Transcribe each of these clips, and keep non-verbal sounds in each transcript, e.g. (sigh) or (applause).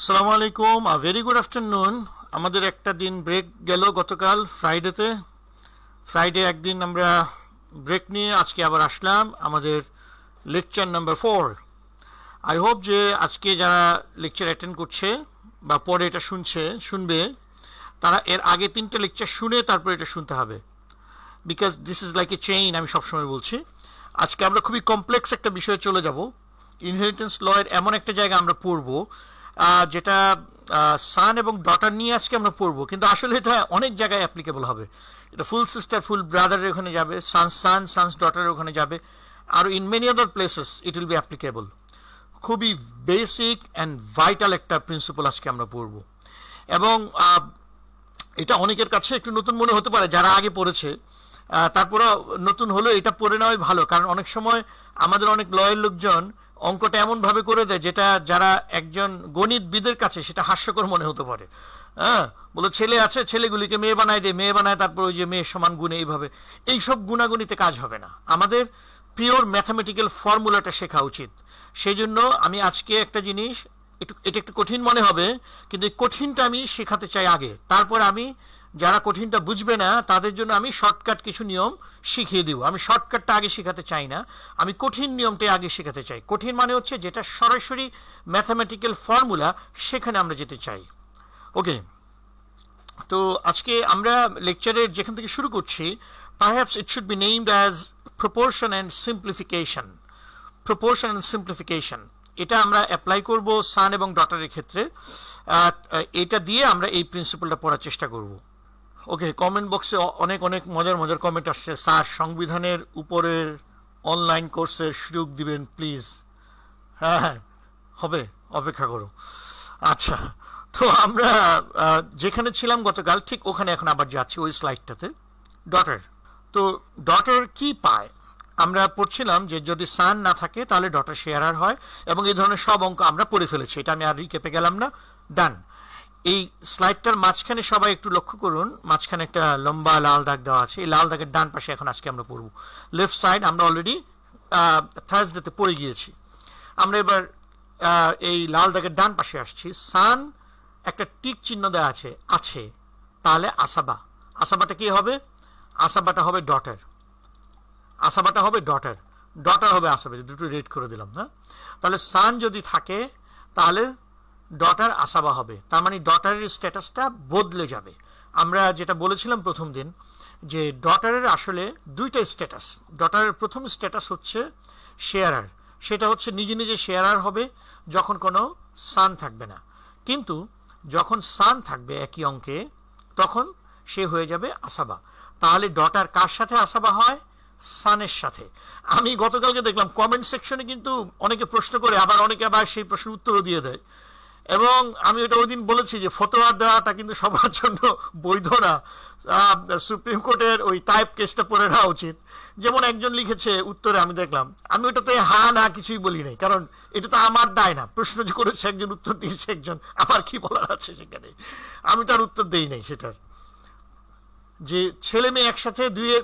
আসসালামু আলাইকুম very good afternoon আমাদের একটা দিন ব্রেক গেল গতকাল ফ্রাইডেতে ফ্রাইডে একদিন আমরা ব্রেক নিয়ে আজকে আবার আসলাম আমাদের lecture number four I hope যে আজকে যারা লেকচার অ্যাটেন্ড করছে বা পরে এটা শুনছে শুনবে তারা এর আগে তিনটে লেকচার শুনে তারপরে এটা শুনতে হবে because this is like a chain আমি সবসময় বলছি আজকে আমরা খুবই কমপ্লেক্স একটা বিষয়ে চলে যাব ইনহেরিটেন্স লয়ের এমন একটা জায়গা আমরা পড়বো যেটা সান এবং ডটার নিয়ে আজকে আমরা পড়বো কিন্তু আসলে এটা অনেক জায়গায় অ্যাপ্লিকেবল হবে এটা ফুল সিস্টার ফুল ব্রাদারের ওখানে যাবে সানস সান সানস ডটারের ওখানে যাবে আর in many other places it will be applicable খুবই বেসিক অ্যান্ড ভাইটাল একটা প্রিন্সিপাল আজকে আমরা পড়ব এবং এটা অনেকের কাছে একটু নতুন মনে হতে পারে যারা আগে পড়েছে তারপরে নতুন হলেও এটা পড়ে নেওয়াই ভালো কারণ অনেক সময় আমাদের অনেক লয়ের লোকজন অঙ্কটা এমনভাবে করে দেয় যেটা যারা একজন গণিতবিদের কাছে সেটা হাস্যকর মনে হতে পারে হ্যাঁ বলো ছেলে আছে ছেলেগুলিকে মেয়ে বানায় দেয় মেয়ে বানায় তারপর ওই যে মেয়ে সমান গুণে এইভাবে এইসব গুণাগুণিতে কাজ হবে না আমাদের পিওর ম্যাথামেটিক্যাল ফর্মুলাটা শেখা উচিত সেই জন্য আমি আজকে একটা জিনিস একটু এটা একটু কঠিন মনে হবে কিন্তু এই কঠিনটা আমি শেখাতে চাই আগে তারপর আমি যারা কঠিনটা বুঝবে না তাদের জন্য আমি শর্টকাট কিছু নিয়ম শিখিয়ে দিব আমি শর্টকাটটা আগে শেখাতে চাই না আমি কঠিন নিয়মটা আগে শেখাতে চাই কঠিন মানে হচ্ছে যেটা সরাসরি ম্যাথামেটিক্যাল ফর্মুলা সেখানে আমরা যেতে চাই ওকে তো আজকে আমরা লেকচারের যেখান থেকে শুরু করছি perhaps it should be named as proportion and simplification proportion and simplification এটা আমরা অ্যাপ্লাই করব সান এবং ডটারের ক্ষেত্রে এটা দিয়ে আমরা এই প্রিন্সিপালটা পড়ার চেষ্টা করবো ওকে কমেন্ট বক্সে অনেক অনেক মজার মজার কমেন্ট আসছে স্যার সংবিধানের উপরের অনলাইন কোর্সের সুযোগ দিবেন প্লিজ হ্যাঁ হ্যাঁ হবে অপেক্ষা করো আচ্ছা তো আমরা যেখানে ছিলাম গতকাল ঠিক ওখানে এখন আবার যাচ্ছি ওই স্লাইডটাতে ডটার তো ডটার কি পায় আমরা পড়ছিলাম যে যদি সান না থাকে তাহলে ডটার আর হয় এবং এই ধরনের সব অঙ্ক আমরা পড়ে ফেলেছি এটা আমি আর রিকেপে গেলাম না ডান এই স্লাইডটার মাঝখানে সবাই একটু লক্ষ্য করুন মাঝখানে একটা লম্বা লাল দাগ দেওয়া আছে এই লাল দাগের ডান পাশে এখন আজকে আমরা পড়ব লেফট সাইড আমরা অলরেডি থার্সডেতে পড়ে গিয়েছি আমরা এবার এই লাল দাগের ডান পাশে আসছি সান একটা টিক চিহ্ন দেওয়া আছে আছে তাহলে আসাবা আসাবাটা কি হবে আসাবাটা হবে ডটার আসাবাটা হবে ডটার ডটার হবে আসাবা দুটো রেড করে দিলাম না হ্যাঁ? তাহলে সান যদি থাকে তাহলে ডটার আসাবা হবে তার মানে ডটারের স্ট্যাটাসটা বদলে যাবে আমরা যেটা বলেছিলাম প্রথম দিন যে ডটারের আসলে দুইটা স্ট্যাটাস ডটারের প্রথম স্ট্যাটাস হচ্ছে শেয়ারার সেটা হচ্ছে নিজে নিজে শেয়ারার হবে যখন কোনো সান থাকবে না কিন্তু যখন সান থাকবে একই অঙ্কে তখন সে হয়ে যাবে আসাবা তাহলে ডটার কার সাথে আসাবা হয় সানের সাথে আমি গতকালকে দেখলাম কমেন্ট সেকশনে কিন্তু অনেকে প্রশ্ন করে আবার অনেকে আবার সেই প্রশ্নের উত্তরও দিয়ে দেয় এবং আমি এটা ওই দিন বলেছি যে ফতোয়া দেওয়াটা কিন্তু সবার জন্য বৈধ না সুপ্রিম কোর্টের ওই টাইপ কেসটা পড়ে নেওয়া উচিত যেমন একজন লিখেছে উত্তরে আমি দেখলাম আমি ওটাতে হা না কিছুই বলি নাই কারণ এটা তো আমার দায় না প্রশ্ন যে করেছে একজন উত্তর দিয়েছে একজন আমার কি বলার আছে সেখানে আমি তার উত্তর দিই নাই সেটার যে ছেলে মেয়ে একসাথে দুয়ে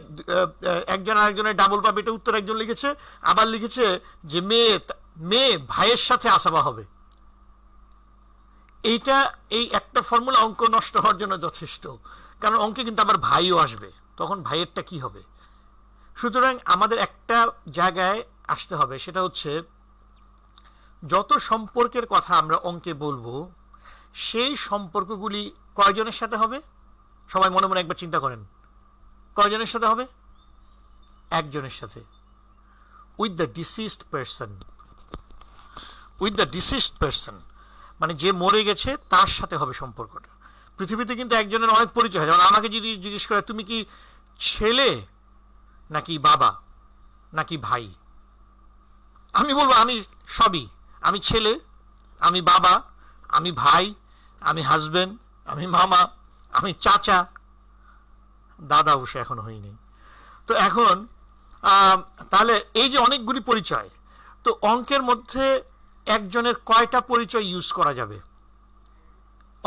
একজন আরেকজনের ডাবল পাবে এটা উত্তর একজন লিখেছে আবার লিখেছে যে মেয়ে মেয়ে ভাইয়ের সাথে আসাবা হবে এইটা এই একটা ফর্মুলা অঙ্ক নষ্ট হওয়ার জন্য যথেষ্ট কারণ অঙ্কে কিন্তু আবার ভাইও আসবে তখন ভাইয়েরটা কি হবে সুতরাং আমাদের একটা জায়গায় আসতে হবে সেটা হচ্ছে যত সম্পর্কের কথা আমরা অঙ্কে বলবো সেই সম্পর্কগুলি কয়জনের সাথে হবে সবাই মনে মনে একবার চিন্তা করেন কয়জনের সাথে হবে একজনের সাথে with the deceased person with the deceased person মানে যে মরে গেছে তার সাথে হবে সম্পর্কটা পৃথিবীতে কিন্তু একজনের অনেক পরিচয় হয় যেমন আমাকে যদি জিজ্ঞেস করে তুমি কি ছেলে নাকি বাবা নাকি ভাই আমি বলবো আমি সবই আমি ছেলে আমি বাবা আমি ভাই আমি হাজব্যান্ড আমি মামা আমি চাচা দাদা অবশ্য এখন হয়নি তো এখন তাহলে এই যে অনেকগুলি পরিচয় তো অঙ্কের মধ্যে একজনের কয়টা পরিচয় ইউজ করা যাবে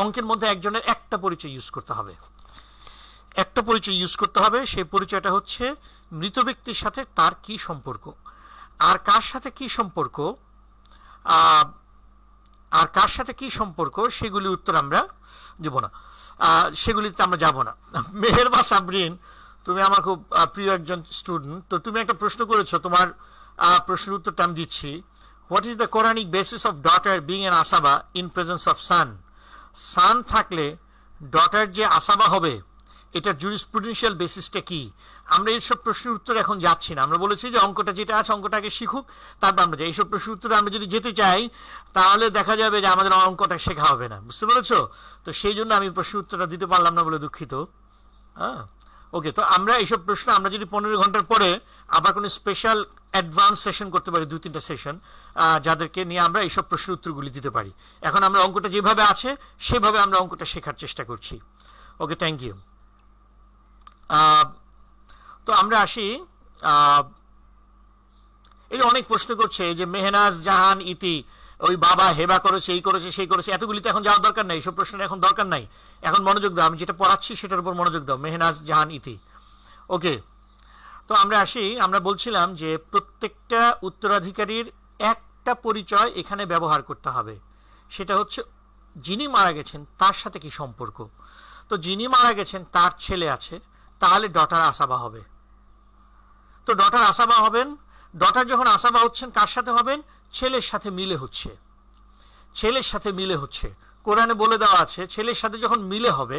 অঙ্কের মধ্যে একজনের একটা পরিচয় ইউজ করতে হবে একটা পরিচয় ইউজ করতে হবে সেই পরিচয়টা হচ্ছে মৃত ব্যক্তির সাথে তার কি সম্পর্ক আর কার সাথে কি সম্পর্ক আর কার সাথে কি সম্পর্ক সেগুলি উত্তর আমরা দেব না সেগুলিতে আমরা যাব না মেহের বা সাবরিন তুমি আমার খুব প্রিয় একজন স্টুডেন্ট তো তুমি একটা প্রশ্ন করেছো তোমার প্রশ্নের উত্তরটা আমি দিচ্ছি what is the Quranic basis of daughter being an আসাবা in presence of son son থাকলে ডটার যে আসাবা হবে এটা জুরিসপ্রুডেন্সিয়াল বেসিসটা কি আমরা এইসব প্রশ্নের উত্তর এখন যাচ্ছি না আমরা বলেছি যে অঙ্কটা যেটা আছে অঙ্কটাকে শিখুক তারপর আমরা যাই এইসব প্রশ্নের উত্তরে আমরা যদি যেতে চাই তাহলে দেখা যাবে যে আমাদের অঙ্কটা শেখা হবে না বুঝতে পেরেছ তো সেই জন্য আমি প্রশ্নের উত্তরটা দিতে পারলাম না বলে দুঃখিত হ্যাঁ ওকে তো আমরা এইসব প্রশ্ন আমরা যদি পনেরো ঘন্টার পরে আবার কোনো স্পেশাল অ্যাডভান্স সেশন করতে পারি দু তিনটা সেশন যাদেরকে নিয়ে আমরা এইসব প্রশ্নের উত্তরগুলি দিতে পারি এখন আমরা অঙ্কটা যেভাবে আছে সেভাবে আমরা অঙ্কটা শেখার চেষ্টা করছি ওকে থ্যাংক ইউ তো আমরা আসি এই অনেক প্রশ্ন করছে যে মেহনাজ জাহান ইতি ওই বাবা হেবা করেছে এই করেছে সেই করেছে এতগুলিতে এখন যাওয়ার দরকার নাই এইসব প্রশ্নের এখন দরকার নাই এখন মনোযোগ দাও আমি যেটা পড়াচ্ছি সেটার উপর মনোযোগ দাও মেহনাজ জাহান ইতি ওকে তো আমরা আসি আমরা বলছিলাম যে প্রত্যেকটা উত্তরাধিকারীর একটা পরিচয় এখানে ব্যবহার করতে হবে সেটা হচ্ছে যিনি মারা গেছেন তার সাথে কি সম্পর্ক তো যিনি মারা গেছেন তার ছেলে আছে তাহলে ডটার আসাবা হবে তো ডটার আসাবা হবেন ডটার যখন আসাবা হচ্ছেন কার সাথে হবেন ছেলের সাথে মিলে হচ্ছে ছেলের সাথে মিলে হচ্ছে কোরআনে বলে দেওয়া আছে ছেলের সাথে যখন মিলে হবে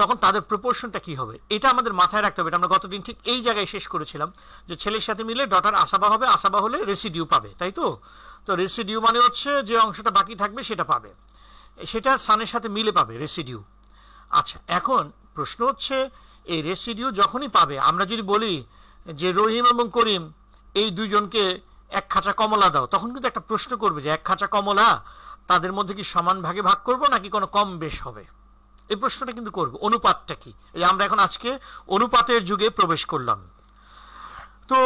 তখন তাদের প্রপোর্শনটা কি হবে এটা আমাদের মাথায় রাখতে হবে এটা আমরা গতদিন ঠিক এই জায়গায় শেষ করেছিলাম যে ছেলের সাথে মিলে ডটার আসাবা হবে আসাবা হলে রেসিডিউ পাবে তাই তো তো রেসিডিউ মানে হচ্ছে যে অংশটা বাকি থাকবে সেটা পাবে সেটা সানের সাথে মিলে পাবে রেসিডিউ আচ্ছা এখন প্রশ্ন হচ্ছে এই রেসিডিউ যখনই পাবে আমরা যদি বলি যে রহিম এবং করিম এই দুইজনকে এক খাঁচা কমলা দাও তখন কিন্তু একটা প্রশ্ন করবে যে এক খাঁচা কমলা তাদের মধ্যে কি সমান ভাগে ভাগ করবো নাকি কোনো কম বেশ হবে এই প্রশ্নটা কিন্তু করব অনুপাতটা কি এই আমরা এখন আজকে অনুপাতের যুগে প্রবেশ করলাম তো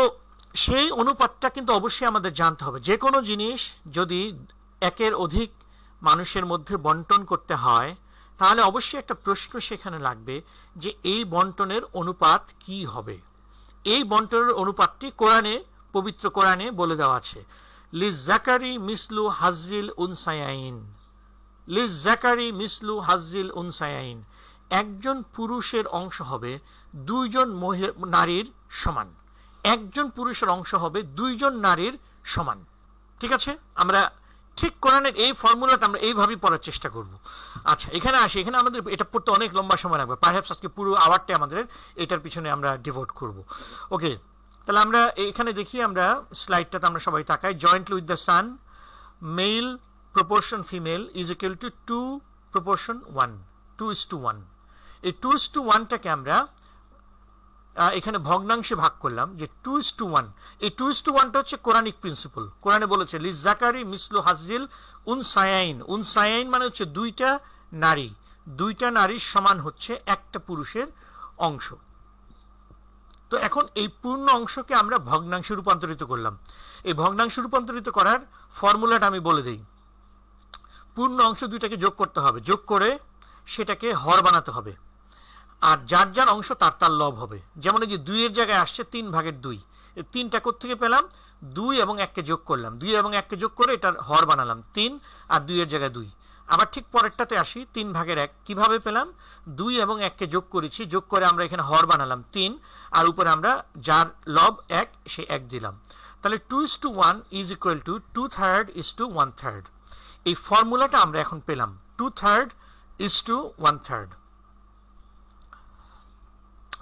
সেই অনুপাতটা কিন্তু অবশ্যই আমাদের জানতে হবে যে কোনো জিনিস যদি একের অধিক মানুষের মধ্যে বন্টন করতে হয় তাহলে অবশ্যই একটা প্রশ্ন সেখানে লাগবে যে এই বন্টনের অনুপাত কি হবে এই বন্টনের অনুপাতটি কোরআনে পবিত্র কোরআনে বলে দেওয়া আছে লিজ জাকারি মিসলু হাজিল উনসায়াইন লিজ জাকারি মিসলু হাজিল উনসায়াইন একজন পুরুষের অংশ হবে দুইজন নারীর সমান একজন পুরুষের অংশ হবে দুইজন নারীর সমান ঠিক আছে আমরা ঠিক কোরআনের এই ফর্মুলাটা আমরা এইভাবেই পড়ার চেষ্টা করব আচ্ছা এখানে আসি এখানে আমাদের এটা পড়তে অনেক লম্বা সময় লাগবে পারহ্যাপস আজকে পুরো আওয়ারটা আমাদের এটার পিছনে আমরা ডিভোট করব ওকে তাহলে আমরা এখানে দেখি আমরা স্লাইডটাতে আমরা সবাই তাকাই jointly with the son male proportion female is equal to 2 proportion 1 2 is to 1 এই 2 is to 1 টাকে আমরা এখানে ভগ্নাংশে ভাগ করলাম যে 2 is to 1 এই 2 is to 1 টা হচ্ছে কোরআনিক প্রিন্সিপাল কোরআনে বলেছে লিজ জাকারি মিসলু হাজিল উন সায়াইন মানে হচ্ছে দুইটা নারী দুইটা নারীর সমান হচ্ছে একটা পুরুষের অংশ তো এখন এই পূর্ণ অংশকে আমরা ভগ্নাংশে রূপান্তরিত করলাম এই ভগ্নাংশে রূপান্তরিত করার ফর্মুলাটা আমি বলে দিই পূর্ণ অংশ দুইটাকে যোগ করতে হবে যোগ করে সেটাকে হর বানাতে হবে আর যার যার অংশ তার তার লব হবে যেমন এই যে দুইয়ের জায়গায় আসছে তিন ভাগের দুই তিনটা থেকে পেলাম দুই এবং এককে যোগ করলাম দুই এবং এককে যোগ করে এটার হর বানালাম তিন আর দুইয়ের জায়গায় দুই আবার ঠিক পরেরটাতে আসি তিন ভাগের এক কিভাবে পেলাম দুই এবং এককে যোগ করেছি যোগ করে আমরা এখানে হর বানালাম তিন আর উপরে আমরা যার লব এক সে এক দিলাম তাহলে two is to one is equal to two third is to one third এই ফর্মুলাটা আমরা এখন পেলাম two third is to one third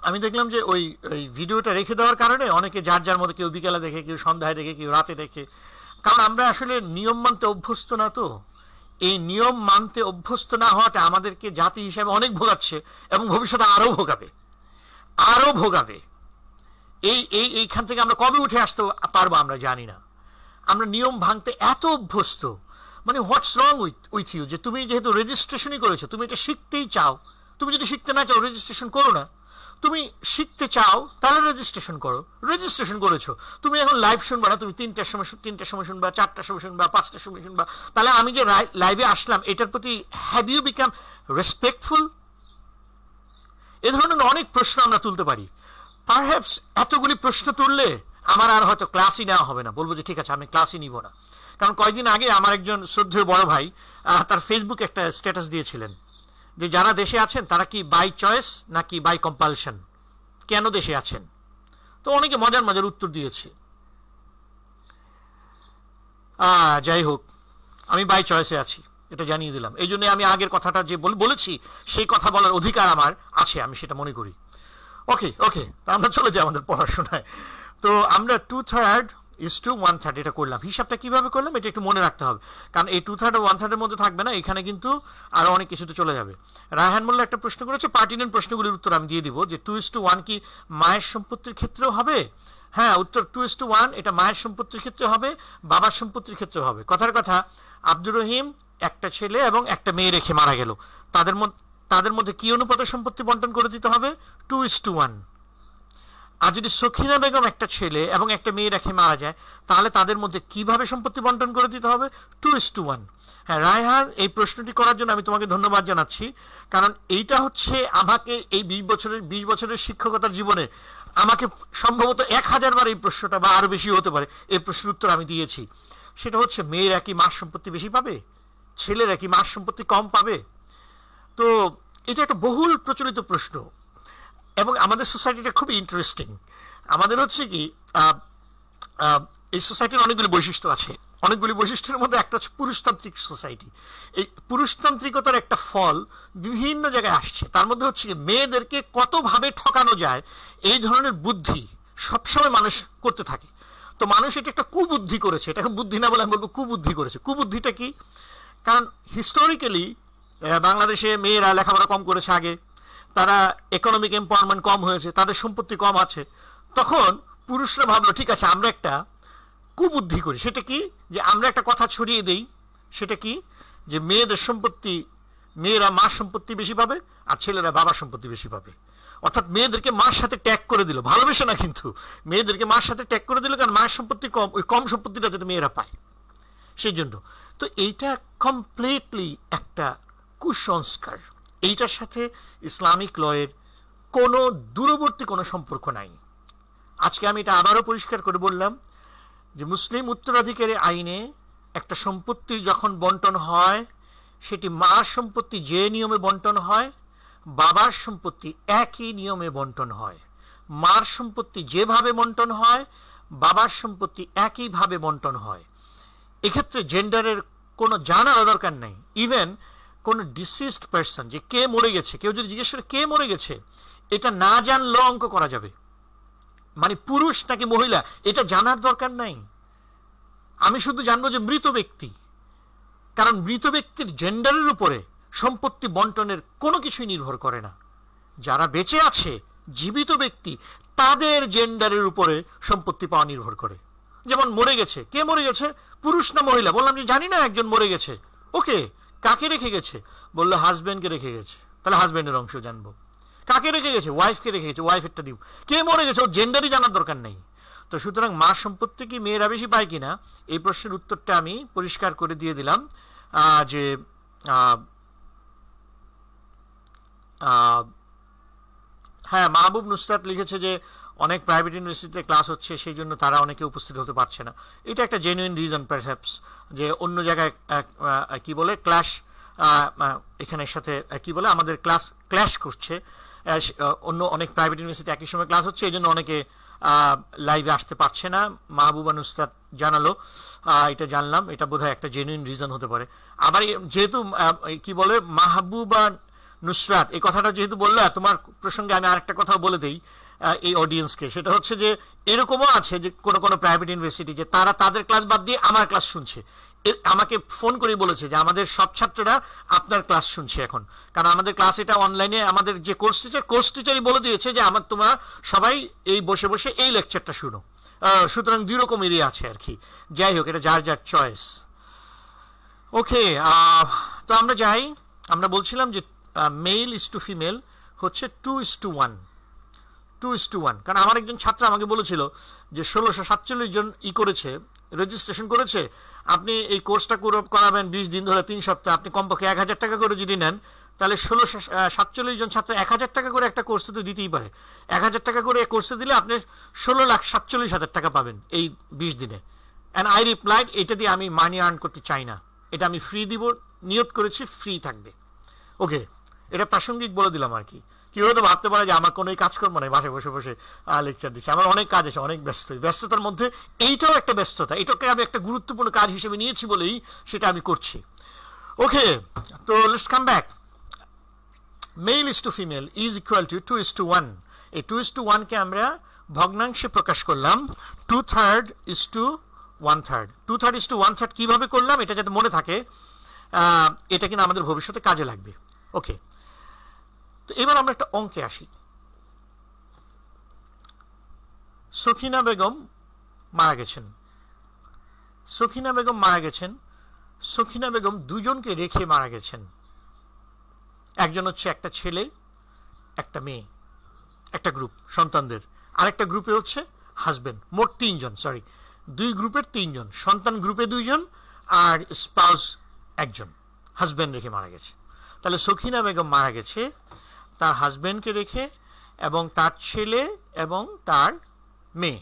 আমি দেখলাম যে ওই ওই ভিডিওটা রেখে দেওয়ার কারণে অনেকে যার যার মতো কেউ বিকেলে দেখে কেউ সন্ধ্যায় দেখে কেউ রাতে দেখে কারণ আমরা আসলে নিয়ম মানতে অভ্যস্ত না তো এই নিয়ম মানতে অভ্যস্ত না হওয়াটা আমাদেরকে জাতি হিসাবে অনেক ভোগাচ্ছে এবং ভবিষ্যতে আরও ভোগাবে আরও ভোগাবে এই এই এইখান থেকে আমরা কবে উঠে আসতে পারবো আমরা জানি না আমরা নিয়ম ভাঙতে এত অভ্যস্ত মানে what's wrong with with you যে তুমি যেহেতু রেজিস্ট্রেশনই করেছো তুমি এটা শিখতেই চাও তুমি যদি শিখতে না চাও রেজিস্ট্রেশন করো না তুমি শিখতে চাও তাহলে রেজিস্ট্রেশন করো রেজিস্ট্রেশন করেছো তুমি এখন লাইভ শুনবা না তুমি তিনটার সময় তিনটার সময় শুনবা চারটার সময় শুনবা পাঁচটার সময় শুনবা তাহলে আমি যে লাইভে আসলাম এটার প্রতি হ্যাভ ইউ বিকাম রেসপেক্টফুল এ ধরনের অনেক প্রশ্ন আমরা তুলতে পারি পারহ্যাপস এতগুলি প্রশ্ন তুললে আমার আর হয়তো ক্লাসই নেওয়া হবে না বলবো যে ঠিক আছে আমি ক্লাসই নিব না কারণ কয়েকদিন আগে আমার একজন শ্রদ্ধেয় বড় ভাই তার ফেসবুক একটা স্ট্যাটাস দিয়েছিলেন যে যারা দেশে আছেন তারা কি বাই চয়েস নাকি বাই কম্পালশন কেন দেশে আছেন তো অনেকে মজার মজার উত্তর দিয়েছে যাই হোক আমি বাই চয়েসে আছি এটা জানিয়ে দিলাম এই জন্য আমি আগের কথাটা যে বলেছি সেই কথা বলার অধিকার আমার আছে আমি সেটা মনে করি ওকে ওকে আমরা চলে যাই আমাদের পড়াশোনায় তো আমরা two third is to one third এটা করলাম হিসাবটা কীভাবে করলাম এটা একটু মনে রাখতে হবে কারণ এই টু থার্ড ওয়ান থার্ডের মধ্যে থাকবে না এখানে কিন্তু আরও অনেক কিছু তো চলে যাবে রায়হান মোল্লা একটা প্রশ্ন করেছে পার্টিনেন্ট প্রশ্নগুলির উত্তর আমি দিয়ে দিব যে টু ইস টু ওয়ান কি মায়ের সম্পত্তির ক্ষেত্রেও হবে হ্যাঁ উত্তর টু ইস টু ওয়ান এটা মায়ের সম্পত্তির ক্ষেত্রে হবে বাবার সম্পত্তির ক্ষেত্রে হবে কথার কথা আব্দুর রহিম একটা ছেলে এবং একটা মেয়ে রেখে মারা গেল তাদের মধ্যে তাদের মধ্যে কি অনুপাতে সম্পত্তি বন্টন করে দিতে হবে টু ইস টু ওয়ান আর যদি সখিনা বেগম একটা ছেলে এবং একটা মেয়ে রেখে মারা যায় তাহলে তাদের মধ্যে কিভাবে সম্পত্তি বন্টন করে দিতে হবে টু ইস টু ওয়ান হ্যাঁ রায়হান এই প্রশ্নটি করার জন্য আমি তোমাকে ধন্যবাদ জানাচ্ছি কারণ এইটা হচ্ছে আমাকে এই বিশ বছরের বিশ বছরের শিক্ষকতার জীবনে আমাকে সম্ভবত এক হাজার বার এই প্রশ্নটা বা আরও বেশি হতে পারে এই প্রশ্নের উত্তর আমি দিয়েছি সেটা হচ্ছে মেয়েরা কি মাস সম্পত্তি বেশি পাবে ছেলেরা কি মাস সম্পত্তি কম পাবে তো এটা একটা বহুল প্রচলিত প্রশ্ন এবং আমাদের সোসাইটিটা খুবই ইন্টারেস্টিং আমাদের হচ্ছে কি এই সোসাইটির অনেকগুলি বৈশিষ্ট্য আছে অনেকগুলি বৈশিষ্ট্যের মধ্যে একটা হচ্ছে পুরুষতান্ত্রিক সোসাইটি এই পুরুষতান্ত্রিকতার একটা ফল বিভিন্ন জায়গায় আসছে তার মধ্যে হচ্ছে কি মেয়েদেরকে কতভাবে ঠকানো যায় এই ধরনের বুদ্ধি সবসময় মানুষ করতে থাকে তো মানুষ এটা একটা কুবুদ্ধি করেছে এটাকে বুদ্ধি না বলে আমি বলবো কুবুদ্ধি করেছে কুবুদ্ধিটা কি কারণ হিস্টোরিক্যালি বাংলাদেশে মেয়েরা লেখাপড়া কম করেছে আগে তারা ইকোনমিক এমপাওয়ারমেন্ট কম হয়েছে তাদের সম্পত্তি কম আছে তখন পুরুষরা ভাবলো ঠিক আছে আমরা একটা কুবুদ্ধি করি সেটা কি যে আমরা একটা কথা ছড়িয়ে দেই সেটা কি যে মেয়েদের সম্পত্তি মেয়েরা মা সম্পত্তি বেশি পাবে আর ছেলেরা বাবার সম্পত্তি বেশি পাবে অর্থাৎ মেয়েদেরকে মার সাথে ট্যাগ করে দিল ভালোবেসে না কিন্তু মেয়েদেরকে মার সাথে ট্যাগ করে দিল কারণ মায়ের সম্পত্তি কম ওই কম সম্পত্তিটা যাতে মেয়েরা পায় সেই জন্য তো এইটা কমপ্লিটলি একটা কুসংস্কার এইটার সাথে ইসলামিক লয়ের কোনো দূরবর্তী কোনো সম্পর্ক নাই আজকে আমি এটা আবারও পরিষ্কার করে বললাম যে মুসলিম উত্তরাধিকারী আইনে একটা সম্পত্তি যখন বন্টন হয় সেটি মার সম্পত্তি যে নিয়মে বন্টন হয় বাবার সম্পত্তি একই নিয়মে বন্টন হয় মার সম্পত্তি যেভাবে বন্টন হয় বাবার সম্পত্তি একইভাবে বন্টন হয় এক্ষেত্রে জেন্ডারের কোনো জানার দরকার নেই ইভেন কোন ডিসিসড পার্সন যে কে মরে গেছে কেউ যদি জিজ্ঞেস করে কে মরে গেছে এটা না জানলে অঙ্ক করা যাবে মানে পুরুষ নাকি মহিলা এটা জানার দরকার নাই আমি শুধু জানবো যে মৃত ব্যক্তি কারণ মৃত ব্যক্তির জেন্ডারের উপরে সম্পত্তি বন্টনের কোনো কিছুই নির্ভর করে না যারা বেঁচে আছে জীবিত ব্যক্তি তাদের জেন্ডারের উপরে সম্পত্তি পাওয়া নির্ভর করে যেমন মরে গেছে কে মরে গেছে পুরুষ না মহিলা বললাম যে জানি না একজন মরে গেছে ওকে কাকে রেখে গেছে বললো হাজব্যান্ডকে রেখে গেছে তাহলে হাজব্যান্ডের অংশ জানবো কাকে রেখে গেছে ওয়াইফকে রেখে গেছে ওয়াইফেরটা দিব কে মরে গেছে ওর জেন্ডারই জানার দরকার নেই তো সুতরাং মা সম্পত্তি কি মেয়েরা বেশি পায় কিনা এই প্রশ্নের উত্তরটা আমি পরিষ্কার করে দিয়ে দিলাম যে হ্যাঁ মাহবুব নুসরাত লিখেছে যে অনেক প্রাইভেট ইউনিভার্সিটিতে ক্লাস হচ্ছে সেই জন্য তারা অনেকে উপস্থিত হতে পারছে না এটা একটা জেনুইন রিজন পারসেপস যে অন্য জায়গায় কি বলে ক্লাস এখানের সাথে কি বলে আমাদের ক্লাস ক্ল্যাশ করছে অন্য অনেক প্রাইভেট ইউনিভার্সিটি একই সময় ক্লাস হচ্ছে এই জন্য অনেকে লাইভে আসতে পারছে না মাহবুবান নুস্তাদ জানালো এটা জানলাম এটা বোধহয় একটা জেনুইন রিজন হতে পারে আবার যেহেতু কি বলে মাহবুবা নুসরাত এই কথাটা যেহেতু বললে তোমার প্রসঙ্গে আমি আরেকটা কথা বলে দিই এই অডিয়েন্সকে সেটা হচ্ছে যে এরকমও আছে যে কোনো কোনো প্রাইভেট ইউনিভার্সিটি যে তারা তাদের ক্লাস বাদ দিয়ে আমার ক্লাস শুনছে আমাকে ফোন করে বলেছে যে আমাদের সব ছাত্ররা আপনার ক্লাস শুনছে এখন কারণ আমাদের ক্লাস এটা অনলাইনে আমাদের যে কোর্স টিচার কোর্স টিচারই বলে দিয়েছে যে আমার তোমরা সবাই এই বসে বসে এই লেকচারটা শুনো সুতরাং দুই রকম এরিয়া আছে আর কি যাই হোক এটা যার যার চয়েস ওকে তো আমরা যাই আমরা বলছিলাম যে মেল ইস টু ফিমেল হচ্ছে two is to one two is to one কারণ আমার একজন ছাত্র আমাকে বলেছিল যে ষোলোশো সাতচল্লিশ জন ই করেছে রেজিস্ট্রেশন করেছে আপনি এই কোর্সটা করাবেন বিশ দিন ধরে তিন সপ্তাহ আপনি কমপক্ষে এক হাজার টাকা করে যদি নেন তাহলে ষোলোশো সাতচল্লিশ জন ছাত্র এক হাজার টাকা করে একটা কোর্সে তো দিতেই পারে এক হাজার টাকা করে কোর্সে দিলে আপনি ষোলো লাখ সাতচল্লিশ হাজার টাকা পাবেন এই বিশ দিনে অ্যান্ড আই রিপ্লাইড এটা দিয়ে আমি মানি আর্ন করতে চাই না এটা আমি ফ্রি দিব নিয়োগ করেছি ফ্রি থাকবে ওকে এটা প্রাসঙ্গিক বলে দিলাম আর কি কেউ হয়তো ভাবতে পারে যে আমার কোনো কাজকর্ম নেই বাসায় বসে বসে লেকচার দিচ্ছে আমার অনেক কাজ আছে অনেক ব্যস্ত ব্যস্ততার মধ্যে এইটাও একটা ব্যস্ততা এটাকে আমি একটা গুরুত্বপূর্ণ কাজ হিসেবে নিয়েছি বলেই সেটা আমি করছি ওকে তো let's come back male is to female is equal to two is to one এই টু ইস টু ওয়ানকে আমরা ভগ্নাংশে প্রকাশ করলাম two third is to one third two third is to one third কীভাবে করলাম এটা যাতে মনে থাকে এটা কিন্তু আমাদের ভবিষ্যতে কাজে লাগবে ওকে তো এবার আমরা একটা অঙ্কে আসি সখিনা বেগম মারা গেছেন সখিনা বেগম মারা গেছেন সখিনা বেগম দুজনকে রেখে মারা গেছেন একজন হচ্ছে একটা ছেলে একটা মেয়ে একটা গ্রুপ সন্তানদের আরেকটা গ্রুপে হচ্ছে হাজব্যান্ড মোট তিনজন সরি দুই গ্রুপের তিনজন সন্তান গ্রুপে দুইজন আর স্পাউস একজন হাজব্যান্ড রেখে মারা গেছে তাহলে সখিনা বেগম মারা গেছে তার হাজব্যান্ডকে রেখে এবং তার ছেলে এবং তার মেয়ে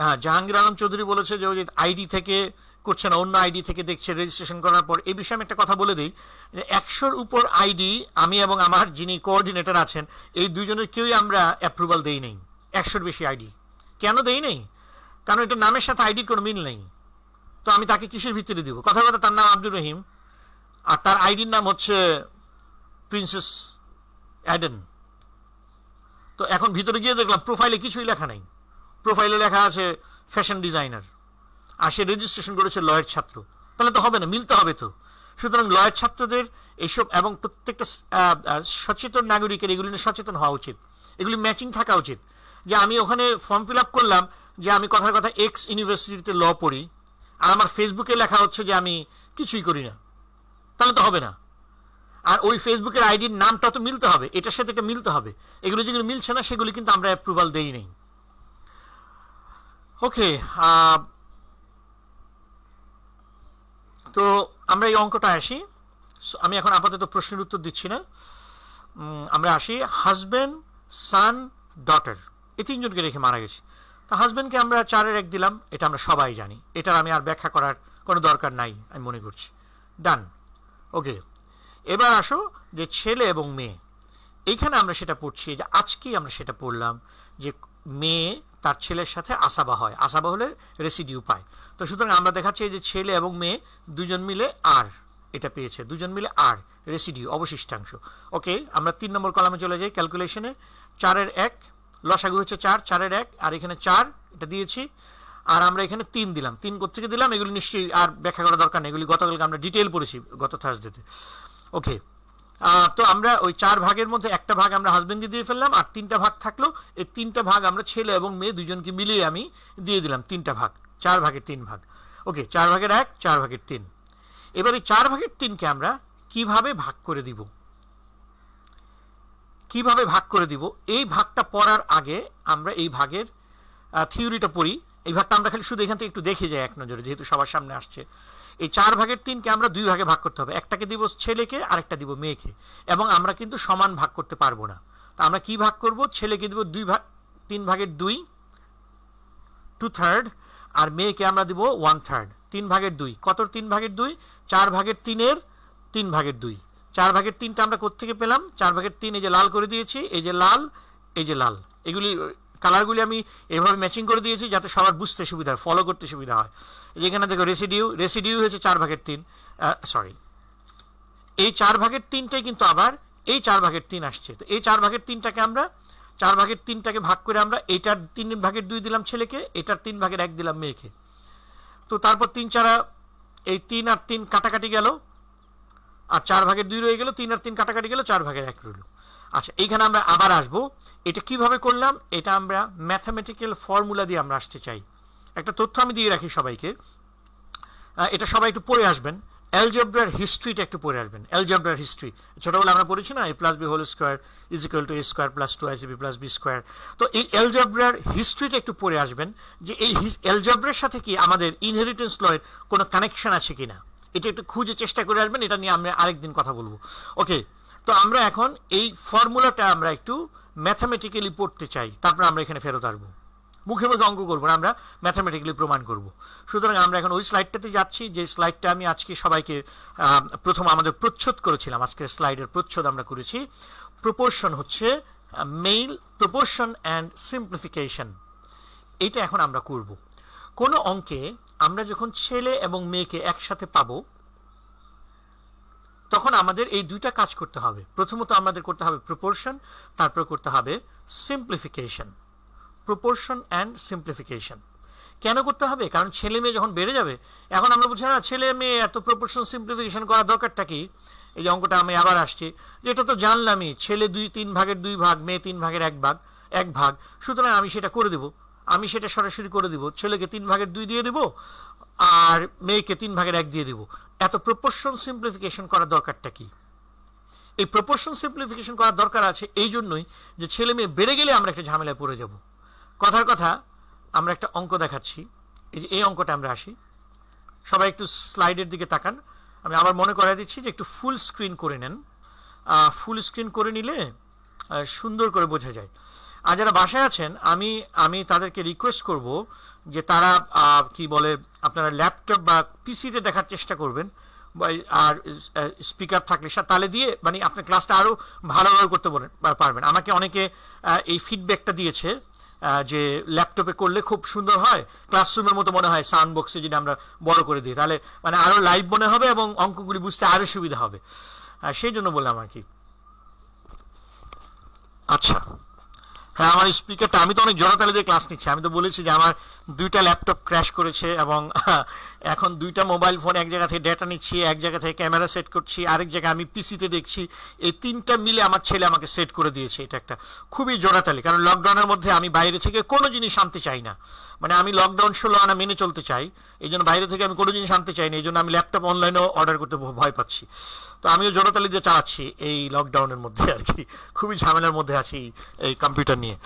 হ্যাঁ জাহাঙ্গীর আলম চৌধুরী বলেছে যে ওই আইডি থেকে করছে না অন্য আইডি থেকে দেখছে রেজিস্ট্রেশন করার পর এই বিষয়ে আমি একটা কথা বলে দিই যে একশোর উপর আইডি আমি এবং আমার যিনি কোঅর্ডিনেটর আছেন এই দুজনের কেউই আমরা অ্যাপ্রুভাল দেই নেই একশোর বেশি আইডি কেন দেই নেই কারণ এটা নামের সাথে আইডির কোনো মিল নেই তো আমি তাকে কিসের ভিত্তিতে দিব কথা কথা তার নাম আব্দুর রহিম আর তার আইডির নাম হচ্ছে প্রিন্সেস অ্যাডেন তো এখন ভিতরে গিয়ে দেখলাম প্রোফাইলে কিছুই লেখা নেই প্রোফাইলে লেখা আছে ফ্যাশন ডিজাইনার আর সে রেজিস্ট্রেশন করেছে লয়ের ছাত্র তাহলে তো হবে না মিলতে হবে তো সুতরাং লয়ের ছাত্রদের এইসব এবং প্রত্যেকটা সচেতন নাগরিকের এগুলি নিয়ে সচেতন হওয়া উচিত এগুলি ম্যাচিং থাকা উচিত যে আমি ওখানে ফর্ম ফিল আপ করলাম যে আমি কথার কথা এক্স ইউনিভার্সিটিতে ল পড়ি আর আমার ফেসবুকে লেখা হচ্ছে যে আমি কিছুই করি না তাহলে তো হবে না আর ওই ফেসবুকের আইডির নামটা তো মিলতে হবে এটার সাথে এটা মিলতে হবে এগুলো যেগুলো মিলছে না সেগুলি কিন্তু আমরা অ্যাপ্রুভাল দেই নেই ওকে তো আমরা এই অঙ্কটা আসি আমি এখন আপাতত প্রশ্নের উত্তর দিচ্ছি না আমরা আসি হাজব্যান্ড সান ডটার এই তিনজনকে রেখে মারা গেছি তো হাজব্যান্ডকে আমরা চারের এক দিলাম এটা আমরা সবাই জানি এটার আমি আর ব্যাখ্যা করার কোনো দরকার নাই আমি মনে করছি ডান ওকে এবার আসো যে ছেলে এবং মেয়ে এইখানে আমরা সেটা পড়ছি যে আজকেই আমরা সেটা পড়লাম যে মেয়ে তার ছেলের সাথে আসাবা হয় আসাবা হলে রেসিডিউ পায় তো সুতরাং আমরা দেখাচ্ছি যে ছেলে এবং মেয়ে দুজন মিলে আর এটা পেয়েছে দুজন মিলে আর রেসিডিউ অবশিষ্টাংশ ওকে আমরা তিন নম্বর কলামে চলে যাই ক্যালকুলেশনে চারের এক লসাগু হচ্ছে চার চারের এক আর এখানে চার এটা দিয়েছি আর আমরা এখানে তিন দিলাম তিন কোথেকে দিলাম এগুলি নিশ্চয়ই আর ব্যাখ্যা করা দরকার নেই এগুলি গতকালকে আমরা ডিটেল পড়েছি গত থার্সডেতে ওকে তো আমরা ওই চার ভাগের মধ্যে একটা ভাগ আমরা হাজব্যান্ডকে দিয়ে ফেললাম আর তিনটা ভাগ থাকলো এই তিনটা ভাগ আমরা ছেলে এবং মেয়ে দুজনকে মিলিয়ে আমি দিয়ে দিলাম তিনটা ভাগ চার ভাগের তিন ভাগ ওকে চার ভাগের এক চার ভাগের তিন এবার এই চার ভাগের তিনকে আমরা কিভাবে ভাগ করে দিব কিভাবে ভাগ করে দিব এই ভাগটা পড়ার আগে আমরা এই ভাগের থিওরিটা পড়ি এই ভাগটা আমরা খালি শুধু এখান থেকে একটু দেখে যাই এক নজরে যেহেতু সবার সামনে আসছে এই চার ভাগের তিনকে আমরা দুই ভাগে ভাগ করতে হবে একটাকে দিব ছেলেকে আরেকটা দিব মেয়েকে এবং আমরা কিন্তু সমান ভাগ করতে পারবো না তো আমরা কি ভাগ করব ছেলেকে দিব দুই ভাগ তিন ভাগের দুই টু থার্ড আর মেয়েকে আমরা দিব ওয়ান থার্ড তিন ভাগের দুই কত তিন ভাগের দুই চার ভাগের তিনের তিন ভাগের দুই চার ভাগের তিনটা আমরা কোথেকে পেলাম চার ভাগের তিন এই যে লাল করে দিয়েছি এই যে লাল এই যে লাল এগুলি কালারগুলি আমি এভাবে ম্যাচিং করে দিয়েছি যাতে সবার বুঝতে সুবিধা হয় ফলো করতে সুবিধা হয় যেখানে দেখো রেসিডিউ রেসিডিউ হয়েছে চার ভাগের তিন সরি এই চার ভাগের তিনটাই কিন্তু আবার এই চার ভাগের তিন আসছে তো এই চার ভাগের তিনটাকে আমরা চার ভাগের তিনটাকে ভাগ করে আমরা এটার তিন ভাগের দুই দিলাম ছেলেকে এটার তিন ভাগের এক দিলাম মেয়েকে তো তারপর তিন চারা এই তিন আর তিন কাটাকাটি গেল আর চার ভাগের দুই রয়ে গেল তিন আর তিন কাটাকাটি গেল চার ভাগের এক রইলো আচ্ছা এইখানে আমরা আবার আসব এটা কিভাবে করলাম এটা আমরা ম্যাথামেটিক্যাল ফর্মুলা দিয়ে আমরা আসতে চাই একটা তথ্য আমি দিয়ে রাখি সবাইকে এটা সবাই একটু পড়ে আসবেন অ্যালজেব্রার হিস্ট্রিটা একটু পড়ে আসবেন অ্যালজেব্রার হিস্ট্রি ছোটোবেলা আমরা পড়েছি না A plus B whole square is equal to A square plus two আইসি বি প্লাস বি স্কোয়ার তো এই অ্যালজেব্রার হিস্ট্রিটা একটু পড়ে আসবেন যে এই অ্যালজেব্রার সাথে কি আমাদের ইনহেরিটেন্স লয়ের কোনো কানেকশন আছে কি না এটা একটু খুঁজে চেষ্টা করে আসবেন এটা নিয়ে আমরা আরেকদিন কথা বলবো ওকে তো আমরা এখন এই ফর্মুলাটা আমরা একটু ম্যাথামেটিক্যালি পড়তে চাই তারপর আমরা এখানে ফেরত আসবো মুখে মুখে অঙ্ক করবো না আমরা ম্যাথামেটিক্যালি প্রমাণ করব সুতরাং আমরা এখন ওই স্লাইডটাতে যাচ্ছি যে স্লাইডটা আমি আজকে সবাইকে প্রথম আমাদের প্রচ্ছদ করেছিলাম আজকের স্লাইডের প্রচ্ছদ আমরা করেছি প্রপোর্শন হচ্ছে মেইল প্রপোর্শন অ্যান্ড সিম্পলিফিকেশন এটা এখন আমরা করব কোনো অঙ্কে আমরা যখন ছেলে এবং মেয়েকে একসাথে পাবো তখন আমাদের এই দুইটা কাজ করতে হবে প্রথমত আমাদের করতে হবে প্রপোর্শন তারপর করতে হবে সিম্পলিফিকেশন প্রপোর্শন অ্যান্ড সিম্পলিফিকেশন কেন করতে হবে কারণ ছেলে মেয়ে যখন বেড়ে যাবে এখন আমরা বুঝি না ছেলে মেয়ে এত প্রপোর্শন সিম্পলিফিকেশন করা দরকারটা কি এই যে অঙ্কটা আমি আবার আসছি যে এটা তো জানলামই ছেলে দুই তিন ভাগের দুই ভাগ মেয়ে তিন ভাগের এক ভাগ এক ভাগ সুতরাং আমি সেটা করে দেব আমি সেটা সরাসরি করে দেব ছেলেকে তিন ভাগের দুই দিয়ে দেব আর মেয়েকে তিন ভাগের এক দিয়ে দেবো এত প্রপোর্শন সিম্পলিফিকেশন করার দরকারটা কি এই প্রপোর্শন সিম্পলিফিকেশন করার দরকার আছে এই জন্যই যে ছেলে মেয়ে বেড়ে গেলে আমরা একটা ঝামেলায় পড়ে যাব কথার কথা আমরা একটা অঙ্ক দেখাচ্ছি এই যে এই অঙ্কটা আমরা আসি সবাই একটু স্লাইডের দিকে তাকান আমি আবার মনে করাই দিচ্ছি যে একটু ফুল স্ক্রিন করে নেন ফুল স্ক্রিন করে নিলে সুন্দর করে বোঝা যায় আর যারা বাসায় আছেন আমি আমি তাদেরকে রিকোয়েস্ট করব যে তারা কি বলে আপনারা ল্যাপটপ বা পিসিতে দেখার চেষ্টা করবেন আর স্পিকার থাকলে তালে দিয়ে মানে আপনার ক্লাসটা আরও ভালোভাবে করতে পারবেন আমাকে অনেকে এই ফিডব্যাকটা দিয়েছে যে ল্যাপটপে করলে খুব সুন্দর হয় ক্লাসরুমের মতো মনে হয় সাউন্ড বক্সে যদি আমরা বড় করে দিই তাহলে মানে আরও লাইভ মনে হবে এবং অঙ্কগুলি বুঝতে আরও সুবিধা হবে সেই জন্য বললাম আর কি আচ্ছা হ্যাঁ আমার স্পিকারটা আমি তো অনেক জোড়াতালি দিয়ে ক্লাস নিচ্ছি আমি তো বলেছি যে আমার দুইটা ল্যাপটপ ক্র্যাশ করেছে এবং (laughs) এখন দুইটা মোবাইল ফোন এক জায়গা থেকে ডেটা নিচ্ছি এক জায়গা থেকে ক্যামেরা সেট করছি আরেক জায়গায় আমি পিসিতে দেখছি এই তিনটা মিলে আমার ছেলে আমাকে সেট করে দিয়েছে এটা একটা খুবই জোরাতালি কারণ লকডাউনের মধ্যে আমি বাইরে থেকে কোনো জিনিস আনতে চাই না মানে আমি লকডাউন ষোলো আনা মেনে চলতে চাই এই জন্য বাইরে থেকে আমি কোনো জিনিস আনতে চাই না এই জন্য আমি ল্যাপটপ অনলাইনেও অর্ডার করতে ভয় পাচ্ছি তো আমিও জোরাতালি দিয়ে চালাচ্ছি এই লকডাউনের মধ্যে আর কি খুবই ঝামেলার মধ্যে আছি এই কম্পিউটার নিয়ে নিয়ে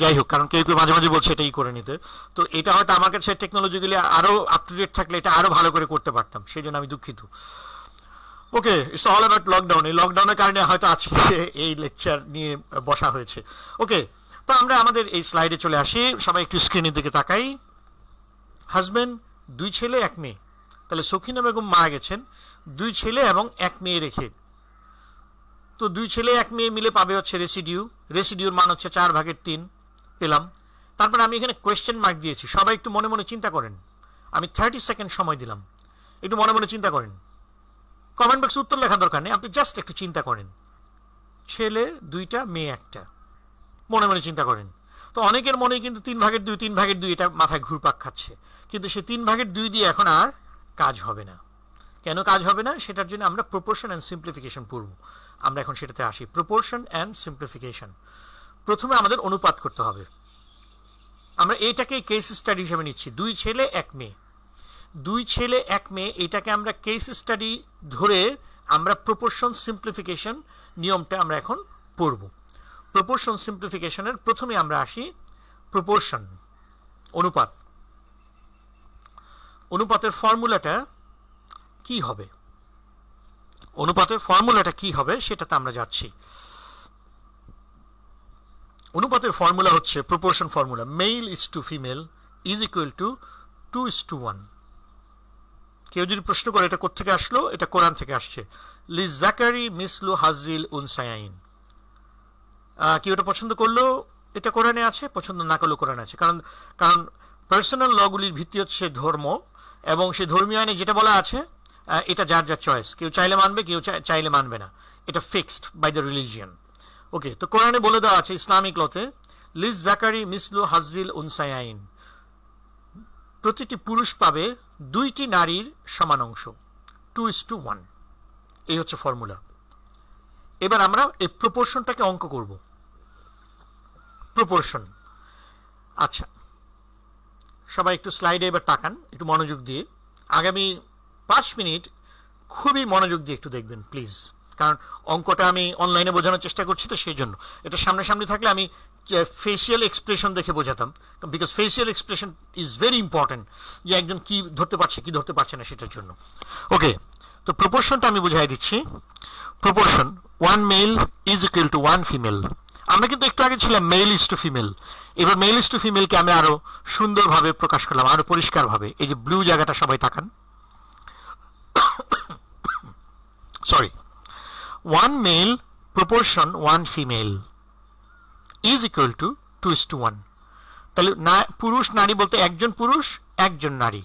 যাই হোক কারণ কেউ কেউ মাঝে মাঝে বলছে এটাই করে নিতে তো এটা হয়তো আমার কাছে টেকনোলজিগুলি আরও আপ টু ডেট থাকলে এটা আরও ভালো করে করতে পারতাম সেই জন্য আমি দুঃখিত okay it's all about lockdown এই লকডাউনের কারণে হয়তো আজকে (laughs) এই লেকচার নিয়ে বসা হয়েছে ওকে তো আমরা আমাদের এই স্লাইডে চলে আসি সবাই একটু স্ক্রিনের দিকে তাকাই হাজব্যান্ড দুই ছেলে এক মেয়ে তাহলে সখিনা বেগম মারা গেছেন দুই ছেলে এবং এক মেয়ে রেখে তো দুই ছেলে এক মেয়ে মিলে পাবে হচ্ছে রেসিডিউ রেসিডিউর মান হচ্ছে চার ভাগের তিন পেলাম তারপরে আমি এখানে কোয়েশ্চেন মার্ক দিয়েছি সবাই একটু মনে মনে চিন্তা করেন আমি থার্টি সেকেন্ড সময় দিলাম একটু মনে মনে চিন্তা করেন কমেন্ট বক্সে উত্তর লেখা দরকার নেই আপনি জাস্ট একটু চিন্তা করেন ছেলে দুইটা মেয়ে একটা মনে মনে চিন্তা করেন তো অনেকের মনে কিন্তু তিন ভাগের দুই তিন ভাগের দুই এটা মাথায় ঘুরপাক খাচ্ছে কিন্তু সে তিন ভাগের দুই দিয়ে এখন আর কাজ হবে না কেন কাজ হবে না সেটার জন্য আমরা প্রপোর্শন অ্যান্ড সিম্পলিফিকেশন পড়ব আমরা এখন সেটাতে আসি প্রপোর্শন অ্যান্ড সিম্পলিফিকেশন প্রথমে আমাদের অনুপাত করতে হবে আমরা এটাকে কেস স্টাডি হিসেবে নিচ্ছি দুই ছেলে এক মেয়ে দুই ছেলে এক মেয়ে এটাকে আমরা কেস স্টাডি ধরে আমরা প্রপোর্শন সিম্পলিফিকেশন নিয়মটা আমরা এখন পড়ব প্রপোর্শন সিম্পলিফিকেশনের প্রথমে আমরা আসি প্রপোর্শন অনুপাত অনুপাতের ফর্মুলাটা কি হবে অনুপাতের ফর্মুলাটা কি হবে সেটাতে আমরা যাচ্ছি অনুপাতের ফর্মুলা হচ্ছে proportion formula male is to female is equal to two is to one কেউ যদি প্রশ্ন করে এটা কোথেকে আসলো এটা কোরআন থেকে আসছে লিজ জাকারি মিসলু হাজিল উনসায়াইন কেউ এটা পছন্দ করলো এটা কোরআনে আছে পছন্দ না করলেও কোরআনে আছে কারণ কারণ পার্সোনাল লগুলির ভিত্তি হচ্ছে ধর্ম এবং সে ধর্মীয় আইনে যেটা বলা আছে এটা যার যার চয়েস কেউ চাইলে মানবে কেউ চাইলে মানবে না এটা fixed by the religion okay তো কোরআনে বলে দেওয়া আছে ইসলামিক লতে লিজ জাকারি মিসলু হাজিল উনসায়াইন প্রতিটি পুরুষ পাবে দুইটি নারীর সমান অংশ টু ইস টু ওয়ান এই হচ্ছে ফর্মুলা এবার আমরা এই প্রপোর্শনটাকে অঙ্ক করব প্রপোর্শন আচ্ছা সবাই একটু স্লাইডে এবার তাকান একটু মনোযোগ দিয়ে আগামী পাঁচ মিনিট খুবই মনোযোগ দিয়ে একটু দেখবেন প্লিজ কারণ অঙ্কটা আমি অনলাইনে বোঝানোর চেষ্টা করছি তো সেই জন্য এটা সামনাসামনি থাকলে আমি ফেসিয়াল এক্সপ্রেশন দেখে বোঝাতাম because facial expression is very important যে একজন কি ধরতে পারছে কি ধরতে পারছে না সেটার জন্য ওকে তো প্রপোর্শনটা আমি বুঝাই দিচ্ছি proportion one male is equal to one female আমরা কিন্তু একটু আগে ছিলাম মেল ইস টু ফিমেল এবার মেল ইস টু ফিমেলকে আমি আরও সুন্দরভাবে প্রকাশ করলাম আরও পরিষ্কারভাবে এই যে ব্লু জায়গাটা সবাই থাকান sorry one male proportion one female is equal to 2 is to 1 তাহলে পুরুষ নারী বলতে একজন পুরুষ একজন নারী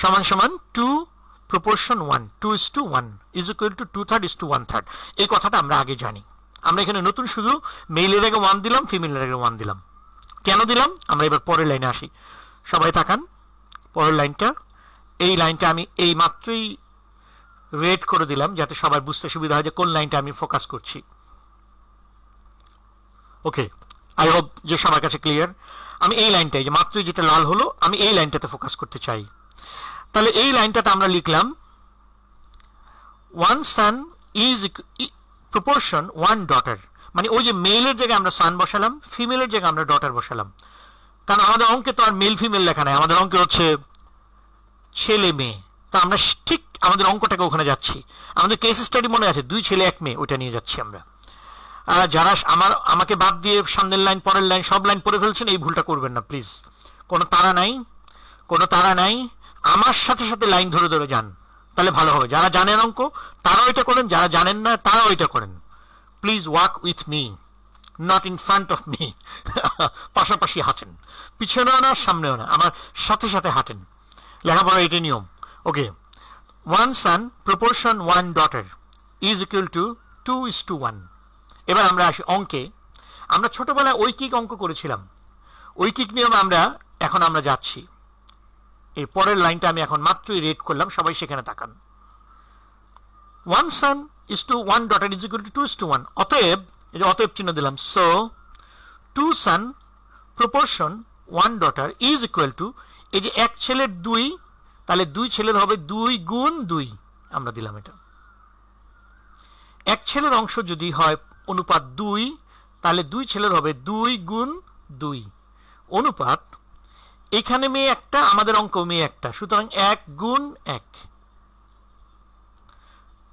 সমান সমান 2 proportion 1 2 is to 1 is equal to 2 third is to 1 third এই কথাটা আমরা আগে জানি আমরা এখানে নতুন শুধু মেলের আগে 1 দিলাম ফিমেলের আগে 1 দিলাম কেন দিলাম আমরা এবার পরের লাইনে আসি সবাই থাকান পরের লাইনটা এই লাইনটা আমি এই মাত্রই রেড করে দিলাম যাতে সবার বুঝতে সুবিধা হয় যে কোন লাইনটা আমি ফোকাস করছি ওকে আই হোপ যে সবার কাছে ক্লিয়ার আমি এই লাইনটাই যে মাত্রই যেটা লাল হলো আমি এই লাইনটাতে ফোকাস করতে চাই তাহলে এই লাইনটাতে আমরা লিখলাম one son is proportion one daughter মানে ওই যে মেলের জায়গায় আমরা সান বসালাম ফিমেলের জায়গায় আমরা ডটার বসালাম কারণ আমাদের অঙ্কে তো আর মেল ফিমেল লেখা নাই আমাদের অঙ্কে হচ্ছে ছেলে মেয়ে তা আমরা ঠিক আমাদের অঙ্কটাকে ওখানে যাচ্ছি আমাদের কেস স্টাডি মনে আছে দুই ছেলে এক মেয়ে ওইটা নিয়ে যাচ্ছি আমরা যারা আমার আমাকে বাদ দিয়ে সামনের লাইন পরের লাইন সব লাইন পড়ে ফেলছেন এই ভুলটা করবেন না প্লিজ কোনো তারা নাই কোনো তারা নাই আমার সাথে সাথে লাইন ধরে ধরে যান তাহলে ভালো হবে যারা জানেন অঙ্ক তারাও এটা করেন যারা জানেন না তারাও এটা করেন please walk with me not in front of me পাশাপাশি হাঁটেন পিছনেও না সামনেও না আমার সাথে সাথে হাঁটেন লেখাপড়া এটাই নিয়ম Okay, one son proportion one daughter is equal to two is to one এবার আমরা আসি অঙ্কে আমরা ছোটোবেলায় ঐকিক অঙ্ক করেছিলাম ঐকিক নিয়ম আমরা এখন আমরা যাচ্ছি এর পরের লাইনটা আমি এখন মাত্রই রেড করলাম সবাই সেখানে তাকান one son is to one daughter is equal to two is to one অতএব অতএব চিহ্ন দিলাম so two son proportion one daughter is equal to এই যে এক ছেলের দুই তাহলে দুই ছেলের হবে দুই গুণ দুই আমরা দিলাম এটা এক ছেলের অংশ যদি হয় অনুপাত দুই তাহলে দুই ছেলের হবে দুই গুণ দুই অনুপাত এখানে মেয়ে একটা আমাদের অঙ্ক মেয়ে একটা সুতরাং এক গুণ এক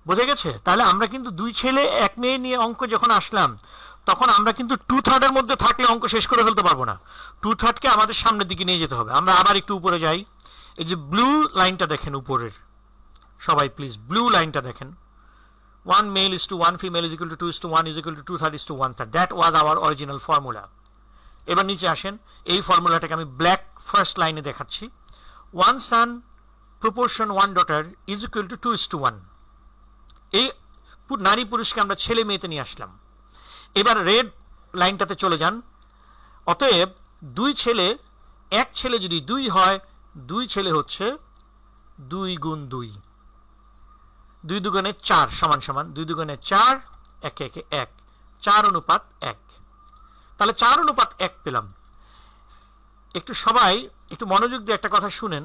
বোঝা গেছে তাহলে আমরা কিন্তু দুই ছেলে এক মেয়ে নিয়ে অঙ্ক যখন আসলাম তখন আমরা কিন্তু টু থার্ডের মধ্যে থাকলে অঙ্ক শেষ করে ফেলতে পারবো না টু থার্ডকে আমাদের সামনের দিকে নিয়ে যেতে হবে আমরা আবার একটু উপরে যাই এই যে ব্লু লাইনটা দেখেন উপরের সবাই প্লিজ ব্লু লাইনটা দেখেন one male is to one female is two two two is to 1 two equal to 2 third is to 1 third that was our এবার নিচে আসেন এই ফর্মুলাটাকে আমি ব্ল্যাক ফার্স্ট লাইনে দেখাচ্ছি one son proportion one daughter is equal to two is to one এই নারী পুরুষকে আমরা ছেলে মেয়েতে নিয়ে আসলাম এবার রেড লাইনটাতে চলে যান অতএব দুই ছেলে এক ছেলে যদি দুই হয় দুই ছেলে হচ্ছে দুই গুণ দুই দুই দুগুণে চার সমান সমান দুই দুগুণে চার একে একে এক চার অনুপাত এক তাহলে চার অনুপাত এক পেলাম একটু সবাই একটু মনোযোগ দিয়ে একটা কথা শুনেন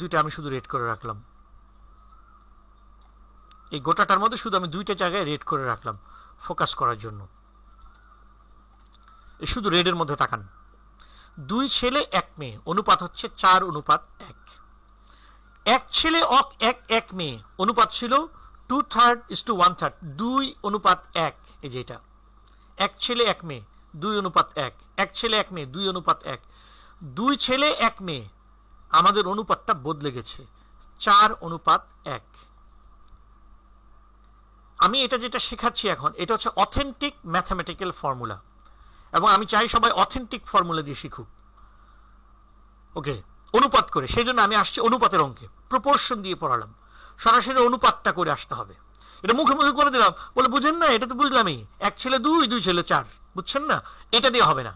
দুইটা আমি শুধু রেড করে রাখলাম এই গোটাটার মধ্যে শুধু আমি দুইটা জায়গায় রেড করে রাখলাম ফোকাস করার জন্য শুধু রেডের মধ্যে তাকান দুই ছেলে এক মেয়ে অনুপাত হচ্ছে চার অনুপাত এক এক ছেলে অক এক এক মেয়ে অনুপাত ছিল two third is to one third দুই অনুপাত এক এই যে এটা এক ছেলে এক মেয়ে দুই অনুপাত এক এক ছেলে এক মেয়ে দুই অনুপাত এক দুই ছেলে এক মেয়ে আমাদের অনুপাতটা বদলে গেছে চার অনুপাত এক আমি এটা যেটা শেখাচ্ছি এখন এটা হচ্ছে অথেন্টিক ম্যাথামেটিক্যাল ফর্মুলা এবং আমি চাই সবাই অথেন্টিক ফর্মুলা দিয়ে শিখুক ওকে অনুপাত করে সেই জন্য আমি আসছি অনুপাতের অঙ্কে প্রপোর্শন দিয়ে পড়ালাম সরাসরি অনুপাতটা করে আসতে হবে এটা মুখে মুখে করে দিলাম বলে বুঝেন না এটা তো বুঝলামই এক ছেলে দুই দুই ছেলে চার বুঝছেন না এটা দিয়ে হবে না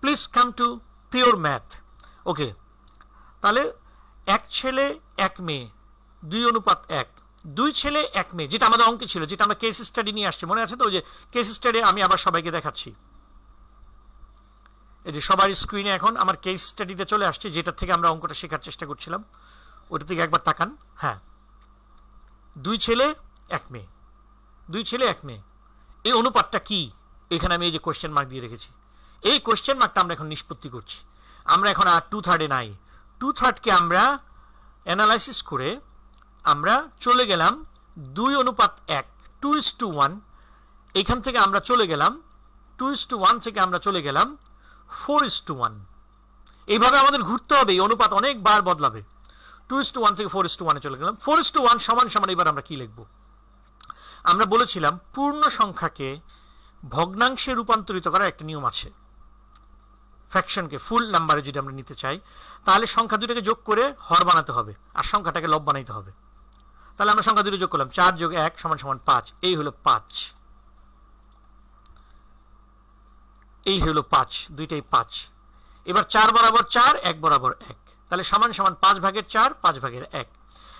please come to pure math okay তাহলে এক ছেলে এক মেয়ে দুই অনুপাত এক দুই ছেলে এক মেয়ে যেটা আমাদের অঙ্কে ছিল যেটা আমরা কেস স্টাডি নিয়ে আসছি মনে আছে তো যে কেস স্টাডি আমি আবার সবাইকে দেখাচ্ছি এই যে সবার স্ক্রিনে এখন আমার কেস স্টাডিতে চলে আসছে যেটা থেকে আমরা অঙ্কটা শেখার চেষ্টা করছিলাম ওটার থেকে একবার তাকান হ্যাঁ দুই ছেলে এক মেয়ে দুই ছেলে এক মেয়ে এই অনুপাতটা কি এখানে আমি এই যে কোয়েশ্চেন মার্ক দিয়ে রেখেছি এই কোয়েশ্চেন মার্কটা আমরা এখন নিষ্পত্তি করছি আমরা এখন আর টু থার্ডে নাই টু থার্ডকে আমরা অ্যানালাইসিস করে আমরা চলে গেলাম দুই অনুপাত এক টু ইস টু ওয়ান এখান থেকে আমরা চলে গেলাম টু ইস টু ওয়ান থেকে আমরা চলে গেলাম ফোর ইস টু ওয়ান এইভাবে আমাদের ঘুরতে হবে এই অনুপাত অনেকবার বদলাবে টু ইস টু ওয়ান থেকে ফোর ইস টু ওয়ানে চলে গেলাম ফোর ইস টু ওয়ান সমান সমান এবার আমরা কি লিখব আমরা বলেছিলাম পূর্ণ সংখ্যাকে ভগ্নাংশে রূপান্তরিত করার একটা নিয়ম আছে ফ্র্যাকশনকে ফুল নাম্বারে যদি আমরা নিতে চাই তাহলে সংখ্যা দুটোকে যোগ করে হর বানাতে হবে আর সংখ্যাটাকে লব বানাইতে হবে তাহলে আমরা সংখ্যা দুটো যোগ করলাম চার যোগ এক সমান সমান পাঁচ এই হলো পাঁচ এই হলো পাঁচ দুইটাই পাঁচ এবার চার বরাবর চার এক বরাবর এক তাহলে সমান সমান পাঁচ ভাগের চার পাঁচ ভাগের এক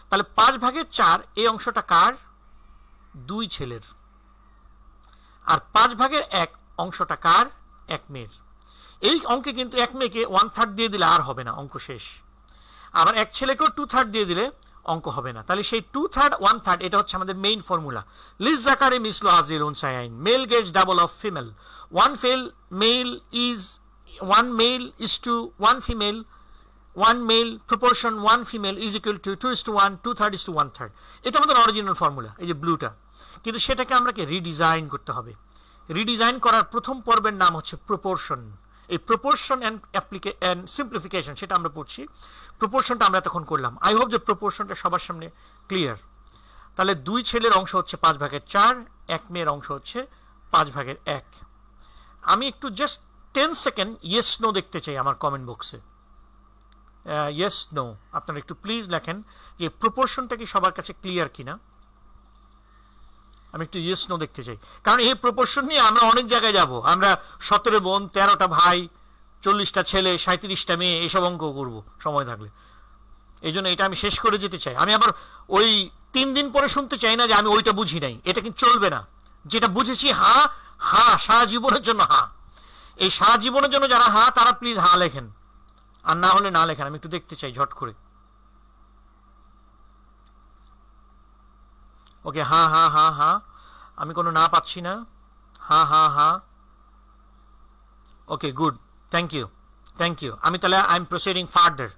তাহলে পাঁচ ভাগের চার এই অংশটা কার দুই ছেলের আর পাঁচ ভাগের এক অংশটা কার এক মেয়ের এই অঙ্কে কিন্তু এক মেয়েকে ওয়ান থার্ড দিয়ে দিলে আর হবে না অঙ্ক শেষ আবার এক ছেলেকেও টু থার্ড দিয়ে দিলে অঙ্ক হবে না তাহলে সেই টু থার্ড ওয়ান থার্ড এটা হচ্ছে আমাদের মেইন ফর্মুলা লিজ জাকারে মিসলো হাজির উনসাইন male gets double of female one ফেল male is one male is to one female one male proportion one female is equal two two is two one two third is to one third এটা আমাদের original formula এই যে ব্লুটা কিন্তু সেটাকে আমরা redesign করতে হবে রিডিজাইন করার প্রথম পর্বের নাম হচ্ছে প্রপোর্শন এই প্রপোর্শন অ্যান্ড অ্যাপ্লিকে অ্যান্ড সিম্পলিফিকেশন সেটা আমরা পড়ছি প্রপোর্শনটা আমরা তখন করলাম আই হোপ যে প্রপোর্শনটা সবার সামনে ক্লিয়ার তাহলে দুই ছেলের অংশ হচ্ছে পাঁচ ভাগের চার এক মেয়ের অংশ হচ্ছে পাঁচ ভাগের এক আমি একটু just ten second yes no দেখতে চাই আমার কমেন্ট বক্সে ইয়েস নো আপনারা একটু প্লিজ লেখেন যে প্রপোর্শনটা কি সবার কাছে ক্লিয়ার কিনা আমি একটু নো দেখতে চাই কারণ এই প্রপোর্শন নিয়ে আমরা অনেক জায়গায় যাব আমরা সতেরো বোন তেরোটা ভাই চল্লিশটা ছেলে সাঁত্রিশটা মেয়ে এসব অঙ্ক করব সময় থাকলে এই জন্য এটা আমি শেষ করে যেতে চাই আমি আবার ওই তিন দিন পরে শুনতে চাই না যে আমি ওইটা বুঝি নাই এটা কিন্তু চলবে না যেটা বুঝেছি হা হা সারা জীবনের জন্য হা এই সারা জীবনের জন্য যারা হা তারা প্লিজ হা লেখেন আর না হলে না লেখেন আমি একটু দেখতে চাই ঝট করে ওকে হ্যাঁ হ্যাঁ হ্যাঁ হ্যাঁ আমি কোনো না পাচ্ছি না হ্যাঁ হ্যাঁ হ্যাঁ okay good thank you thank you আমি তাহলে আই এম প্রসিডিং ফার্দার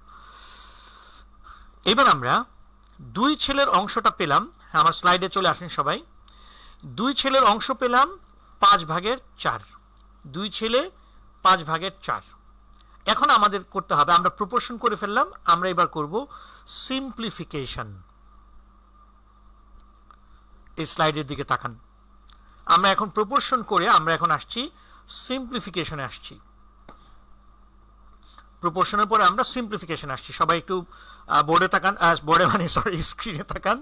এবার আমরা দুই ছেলের অংশটা পেলাম হ্যাঁ, আমার স্লাইডে চলে আসেন সবাই দুই ছেলের অংশ পেলাম পাঁচ ভাগের চার দুই ছেলে পাঁচ ভাগের চার এখন আমাদের করতে হবে আমরা প্রপোর্শন করে ফেললাম আমরা এবার করব সিম্পলিফিকেশন এই স্লাইডের দিকে তাকান আমরা এখন প্রপোর্শন করে আমরা এখন আসছি সিম্পলিফিকেশনে আসছি প্রপোর্শনের পরে আমরা সিম্পলিফিকেশন আসছি সবাই একটু বোর্ডে তাকান বোর্ডে মানে সরি স্ক্রিনে তাকান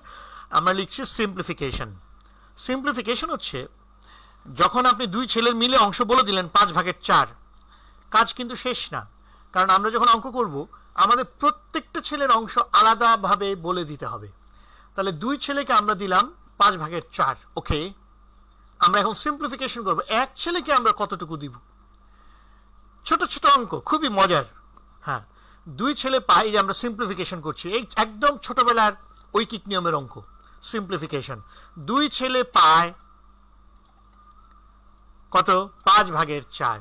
আমরা লিখছি সিম্পলিফিকেশন সিম্পলিফিকেশন হচ্ছে যখন আপনি দুই ছেলের মিলে অংশ বলে দিলেন পাঁচ ভাগের চার কাজ কিন্তু শেষ না কারণ আমরা যখন অঙ্ক করব আমাদের প্রত্যেকটা ছেলের অংশ আলাদাভাবে বলে দিতে হবে তাহলে দুই ছেলেকে আমরা দিলাম পাঁচ ভাগের চার ওকে আমরা এখন সিম্পলিফিকেশন করবো এক ছেলেকে আমরা কতটুকু দিব ছোট ছোট অঙ্ক খুবই মজার হ্যাঁ দুই ছেলে পাই যে আমরা সিম্পলিফিকেশন করছি এই একদম ছোটবেলার ঐকিক নিয়মের অঙ্ক সিম্পলিফিকেশন দুই ছেলে পায় কত পাঁচ ভাগের চার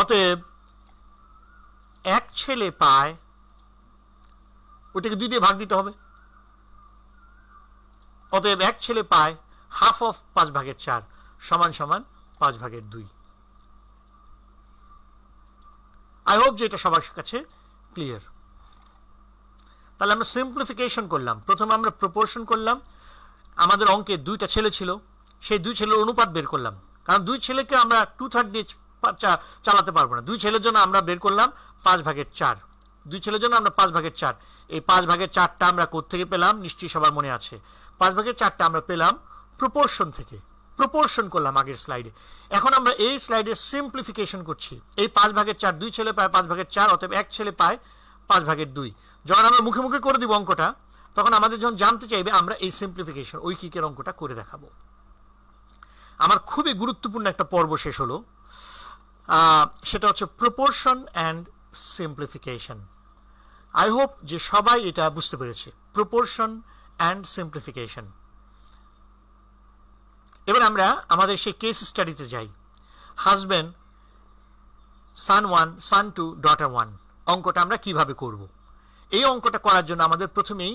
অতএব এক ছেলে পায় ওটাকে দুই দিয়ে ভাগ দিতে হবে অতএব এক ছেলে পায় হাফ অফ পাঁচ ভাগের চার সমান সমান পাঁচ ভাগের দুই আই হোপ যে এটা সবার কাছে ক্লিয়ার তাহলে আমরা সিম্পলিফিকেশন করলাম প্রথমে আমরা প্রপোর্শন করলাম আমাদের অঙ্কে দুইটা ছেলে ছিল সেই দুই ছেলের অনুপাত বের করলাম কারণ দুই ছেলেকে আমরা টু থার্ড দিয়ে চালাতে পারবো না দুই ছেলের জন্য আমরা বের করলাম পাঁচ ভাগের চার দুই ছেলের জন্য আমরা পাঁচ ভাগের চার এই পাঁচ ভাগের চারটা আমরা কোথেকে পেলাম নিশ্চয়ই সবার মনে আছে পাঁচ ভাগের চারটা আমরা পেলাম প্রপোর্শন থেকে প্রপোর্শন করলাম আগের স্লাইডে এখন আমরা এই স্লাইডে সিম্পলিফিকেশন করছি এই পাঁচ ভাগের চার দুই ছেলে পায় পাঁচ ভাগের চার অতএব এক ছেলে পায় পাঁচ ভাগের দুই যখন আমরা মুখে মুখে করে দিব অঙ্কটা তখন আমাদের যখন জানতে চাইবে আমরা এই সিম্পলিফিকেশন ওই কিকের অঙ্কটা করে দেখাবো আমার খুবই গুরুত্বপূর্ণ একটা পর্ব শেষ হলো সেটা হচ্ছে proportion and simplification I hope যে সবাই এটা বুঝতে পেরেছে প্রপোর্শন অ্যান্ড সিম্পলিফিকেশন এবার আমরা আমাদের সেই কেস স্টাডিতে যাই husband son one son two daughter one অঙ্কটা আমরা কিভাবে করব। এই অঙ্কটা করার জন্য আমাদের প্রথমেই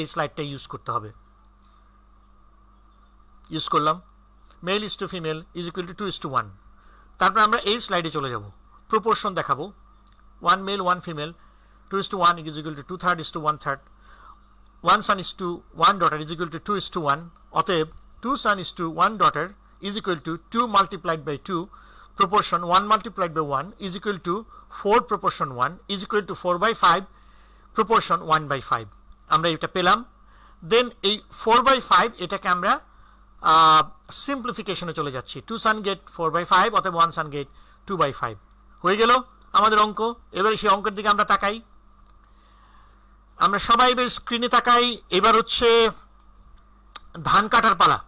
এই স্লাইডটা ইউজ করতে হবে ইউজ করলাম male is to female is equal to two is to one তারপর আমরা এই স্লাইডে চলে যাব প্রপোর্শন দেখাবো one male one female two is to one is equal to two third is to one third 1 son is to 1 daughter is equal to 2 is to 1. অতএব 2 সান is to 1 daughter is equal to 2 multiplied by 2 proportion 1 multiplied by 1 is equal to 4 proportion 1 is equal to 4 by 5 proportion 1 by 5 আমরা এটা পেলাম দেন এই 4 by 5 এটাকে আমরা সিম্পলিফিকেশনে চলে যাচ্ছি 2 সান get 4 by 5 অতএব 1 সান get 2 by 5 হয়ে গেল আমাদের অঙ্ক এবারে সেই অঙ্কের দিকে আমরা তাকাই আমরা সবাই স্ক্রিনে তাকাই এবার হচ্ছে ধান কাটার পালা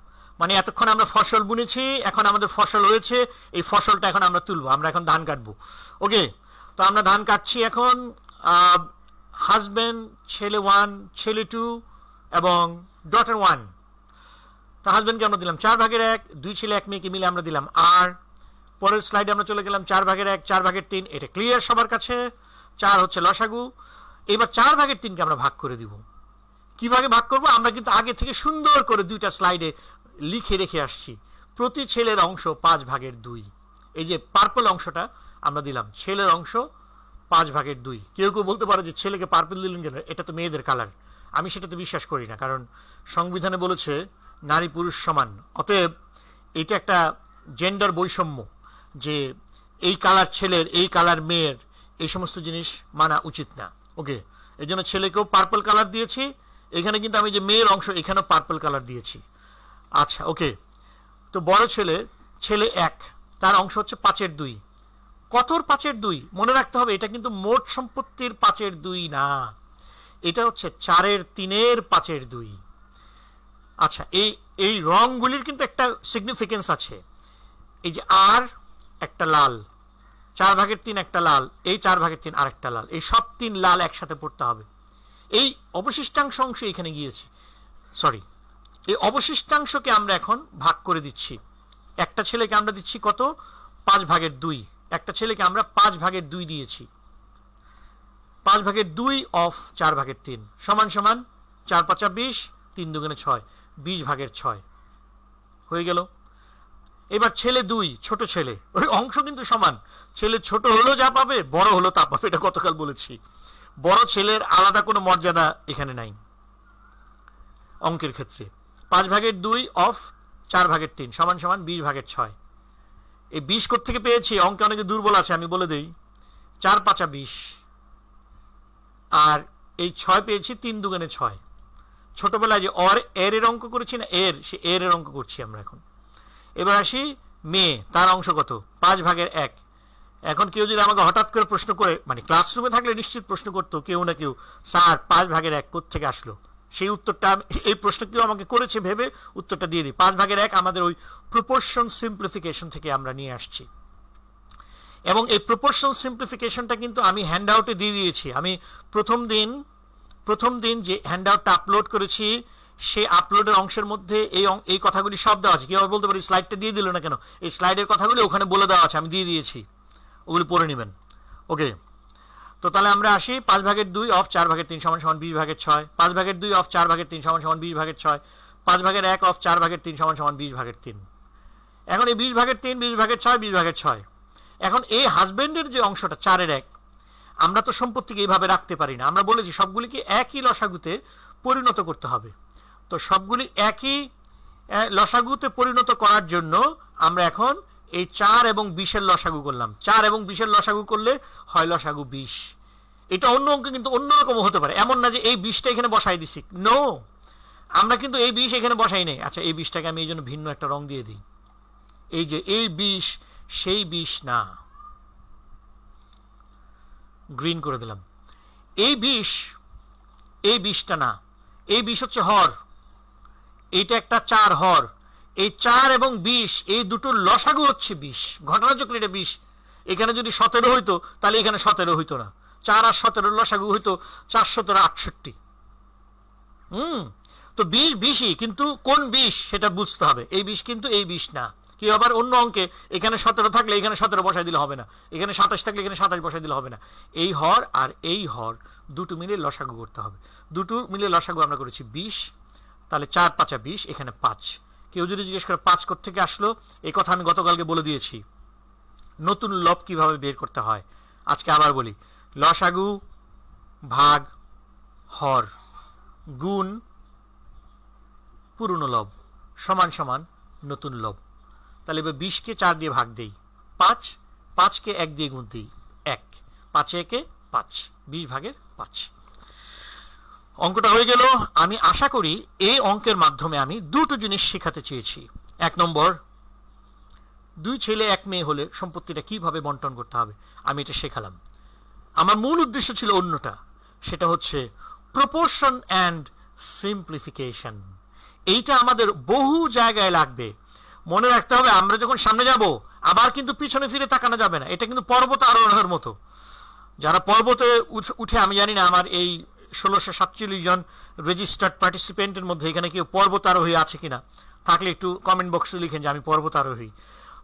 মানে এতক্ষণ আমরা ফসল বুনেছি এখন আমাদের ফসল হয়েছে এই ফসলটা এখন আমরা তুলবো আমরা এখন ধান কাটবো ওকে তো আমরা ধান কাটছি এখন হাজব্যান্ড ছেলে ওয়ান ছেলে টু এবং ডটার ওয়ান তো হাজব্যান্ডকে আমরা দিলাম চার ভাগের এক দুই ছেলে এক মেয়েকে মিলে আমরা দিলাম আর পরের স্লাইডে আমরা চলে গেলাম চার ভাগের এক চার ভাগের তিন এটা ক্লিয়ার সবার কাছে চার হচ্ছে লসাগু এবার চার ভাগের তিনকে আমরা ভাগ করে দিব কিভাবে ভাগ করব আমরা কিন্তু আগে থেকে সুন্দর করে দুইটা স্লাইডে লিখে রেখে আসছি প্রতি ছেলের অংশ পাঁচ ভাগের দুই এই যে পার্পল অংশটা আমরা দিলাম ছেলের অংশ পাঁচ ভাগের দুই কেউ কেউ বলতে পারে যে ছেলেকে পার্পল দিলেন কেন এটা তো মেয়েদের কালার আমি সেটাতে বিশ্বাস করি না কারণ সংবিধানে বলেছে নারী পুরুষ সমান অতএব এটা একটা জেন্ডার বৈষম্য যে এই কালার ছেলের এই কালার মেয়ের এই সমস্ত জিনিস মানা উচিত না ওকে এই জন্য ছেলেকেও পার্পল কালার দিয়েছি এখানে কিন্তু আমি যে মেয়ের অংশ এখানেও পার্পল কালার দিয়েছি আচ্ছা ওকে তো বড় ছেলে ছেলে এক তার অংশ হচ্ছে পাঁচের দুই কতর পাঁচের দুই মনে রাখতে হবে এটা কিন্তু মোট সম্পত্তির পাঁচের দুই না এটা হচ্ছে চারের তিনের পাঁচের দুই আচ্ছা এই এই রঙগুলির কিন্তু একটা সিগনিফিকেন্স আছে এই যে আর একটা লাল চার ভাগের তিন একটা লাল এই চার ভাগের তিন আরেকটা লাল এই সব তিন লাল একসাথে পড়তে হবে এই অবশিষ্টাংশ অংশ এখানে গিয়েছে সরি এই অবশিষ্টাংশকে আমরা এখন ভাগ করে দিচ্ছি একটা ছেলেকে আমরা দিচ্ছি কত পাঁচ ভাগের দুই একটা ছেলেকে আমরা পাঁচ ভাগের দুই দিয়েছি পাঁচ ভাগের দুই অফ চার ভাগের তিন সমান সমান চার পাঁচা বিশ তিন দুগুণে ছয় বিশ ভাগের ছয় হয়ে গেল এবার ছেলে দুই ছোট ছেলে ওই অংশ কিন্তু সমান ছেলে ছোট হলো যা পাবে বড় হলো তা পাবে এটা গতকাল বলেছি বড় ছেলের আলাদা কোনো মর্যাদা এখানে নাই অঙ্কের ক্ষেত্রে পাঁচ ভাগের দুই অফ চার ভাগের তিন সমান সমান বিশ ভাগের ছয় এই বিশ থেকে পেয়েছি অঙ্কে অনেকে দুর্বল আছে আমি বলে দিই চার পাঁচা বিশ আর এই ছয় পেয়েছি তিন দুগানে ছয় ছোটবেলায় যে অর এর অঙ্ক করেছি না এর সে এর অঙ্ক করছি আমরা এখন এবার আসি মেয়ে তার অংশ কত পাঁচ ভাগের এক এখন কেউ যদি আমাকে হঠাৎ করে প্রশ্ন করে মানে ক্লাসরুমে থাকলে নিশ্চিত প্রশ্ন করতো কেউ না কেউ স্যার পাঁচ ভাগের এক থেকে আসলো সেই উত্তরটা এই প্রশ্ন কেউ আমাকে করেছে ভেবে উত্তরটা দিয়ে দিই পাঁচ ভাগের এক আমাদের ওই প্রপোর্শন সিম্প্লিফিকেশন থেকে আমরা নিয়ে আসছি এবং এই প্রপোর্শন সিম্প্লিফিকেশনটা কিন্তু আমি হ্যান্ড আউটে দিয়ে দিয়েছি আমি প্রথম দিন প্রথম দিন যে হ্যান্ড আউটটা আপলোড করেছি সেই আপলোডের অংশের মধ্যে এই এই কথাগুলি সব দেওয়া আছে কীভাবে বলতে পারি স্লাইডটা দিয়ে দিল না কেন এই স্লাইডের কথাগুলি ওখানে বলে দেওয়া আছে আমি দিয়ে দিয়েছি ওগুলি পড়ে নেবেন ওকে তো তাহলে আমরা আসি পাঁচ ভাগের দুই অফ চার ভাগের তিন সমান সমান বিশ ভাগের ছয় পাঁচ ভাগের দুই অফ চার ভাগের তিন সমান সমান বিশ ভাগের ছয় পাঁচ ভাগের এক অফ চার ভাগের তিন সমান সমান বিশ ভাগের তিন এখন এই বিশ ভাগের তিন বিশ ভাগের ছয় বিশ ভাগের ছয় এখন এই হাজব্যান্ডের যে অংশটা চারের এক আমরা তো সম্পত্তিকে এইভাবে রাখতে পারি না আমরা বলেছি সবগুলিকে একই লসাগুতে পরিণত করতে হবে তো সবগুলি একই লসাগুতে পরিণত করার জন্য আমরা এখন এই চার এবং বিশের লসাগু করলাম চার এবং বিশের লসাগু করলে হয় লসাগু বিশ এটা অন্য অঙ্ক কিন্তু অন্যরকম হতে পারে এমন না যে এই বিষটা এখানে বসাই দিছি নো আমরা কিন্তু এই বিষ এখানে বসাই নেই আচ্ছা এই বিষটাকে আমি এই জন্য ভিন্ন একটা রং দিয়ে দিই এই যে এই বিষ সেই বিষ না গ্রিন করে দিলাম এই বিষ এই বিষটা না এই বিষ হচ্ছে হর এইটা একটা চার হর এই চার এবং বিশ এই দুটোর লসাগু হচ্ছে বিশ ঘটনাচক্র এটা বিশ এখানে যদি সতেরো হইতো তাহলে এখানে সতেরো হইতো না চার আর সতেরো লসাগু হইতো চার সতেরো আটষট্টি হুম তো বিষ বিষই কিন্তু কোন বিষ সেটা বুঝতে হবে এই বিষ কিন্তু এই বিষ না কি আবার অন্য অঙ্কে এখানে সতেরো থাকলে এখানে সতেরো বসাই দিলে হবে না এখানে সাতাশ থাকলে এখানে সাতাশ বসাই দিলে হবে না এই হর আর এই হর দুটো মিলে লসাগু করতে হবে দুটো মিলে লসাগু আমরা করেছি বিশ তাহলে চার পাঁচা বিশ এখানে পাঁচ কেউ যদি জিজ্ঞেস করে পাঁচ কোথ থেকে আসলো এই কথা আমি গতকালকে বলে দিয়েছি নতুন লব কিভাবে বের করতে হয় আজকে আবার বলি লসাগু ভাগ হর গুণ পুরনো লব সমান সমান নতুন লব তাহলে এবার বিশকে চার দিয়ে ভাগ দেই পাঁচ পাঁচকে এক দিয়ে গুণ দিই এক পাঁচে একে পাঁচ বিশ ভাগের পাঁচ অঙ্কটা হয়ে গেল আমি আশা করি এই অঙ্কের মাধ্যমে আমি দুটো জিনিস শেখাতে চেয়েছি এক নম্বর দুই ছেলে এক মেয়ে হলে সম্পত্তিটা কিভাবে বন্টন করতে হবে আমি এটা শেখালাম আমার মূল উদ্দেশ্য ছিল অন্যটা সেটা হচ্ছে প্রপোর্শন অ্যান্ড সিম্পলিফিকেশন এইটা আমাদের বহু জায়গায় লাগবে মনে রাখতে হবে আমরা যখন সামনে যাব আবার কিন্তু পিছনে ফিরে তাকানো যাবে না এটা কিন্তু পর্বত আরোহণের মতো যারা পর্বতে উঠে আমি জানি না আমার এই ষোলোশো সাতচল্লিশ জন রেজিস্টার্ড পার্টিসিপেন্টের মধ্যে এখানে কেউ পর্বতারোহী আছে কিনা থাকলে একটু কমেন্ট বক্সে লিখেন যে আমি পর্বতারোহী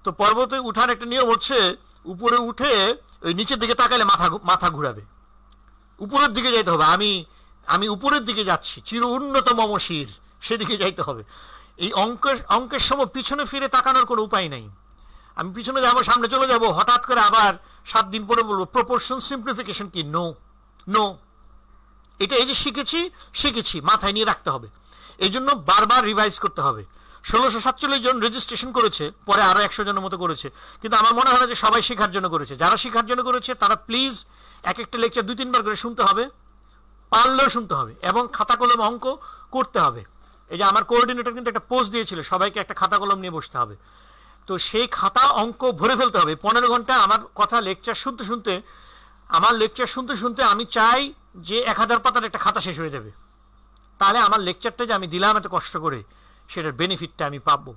তো পর্বতে উঠার একটা নিয়ম হচ্ছে উপরে উঠে ওই নিচের দিকে তাকালে মাথা মাথা ঘুরাবে উপরের দিকে যাইতে হবে আমি আমি উপরের দিকে যাচ্ছি চির উন্নত মমশির সেদিকে যাইতে হবে এই অঙ্কের অঙ্কের সময় পিছনে ফিরে তাকানোর কোনো উপায় নাই আমি পিছনে যাবো সামনে চলে যাব হঠাৎ করে আবার সাত দিন পরে বলবো প্রপোর্শন সিম্পলিফিকেশন কি নো নো এটা এই যে শিখেছি শিখেছি মাথায় নিয়ে রাখতে হবে এই জন্য বারবার রিভাইজ করতে হবে ষোলোশো সাতচল্লিশ জন রেজিস্ট্রেশন করেছে পরে আরও একশো জনের মতো করেছে কিন্তু আমার মনে হয় না যে সবাই শেখার জন্য করেছে যারা শেখার জন্য করেছে তারা প্লিজ এক একটা লেকচার দুই তিনবার করে শুনতে হবে পারলেও শুনতে হবে এবং খাতা কলম অঙ্ক করতে হবে এই যে আমার কোঅর্ডিনেটর কিন্তু একটা পোস্ট দিয়েছিল সবাইকে একটা খাতা কলম নিয়ে বসতে হবে তো সেই খাতা অঙ্ক ভরে ফেলতে হবে পনেরো ঘন্টা আমার কথা লেকচার শুনতে শুনতে আমার লেকচার শুনতে শুনতে আমি চাই যে এক হাজার পাতার একটা খাতা শেষ হয়ে যাবে তাহলে আমার লেকচারটা যে আমি দিলাম এত কষ্ট করে সেটার বেনিফিটটা আমি পাবো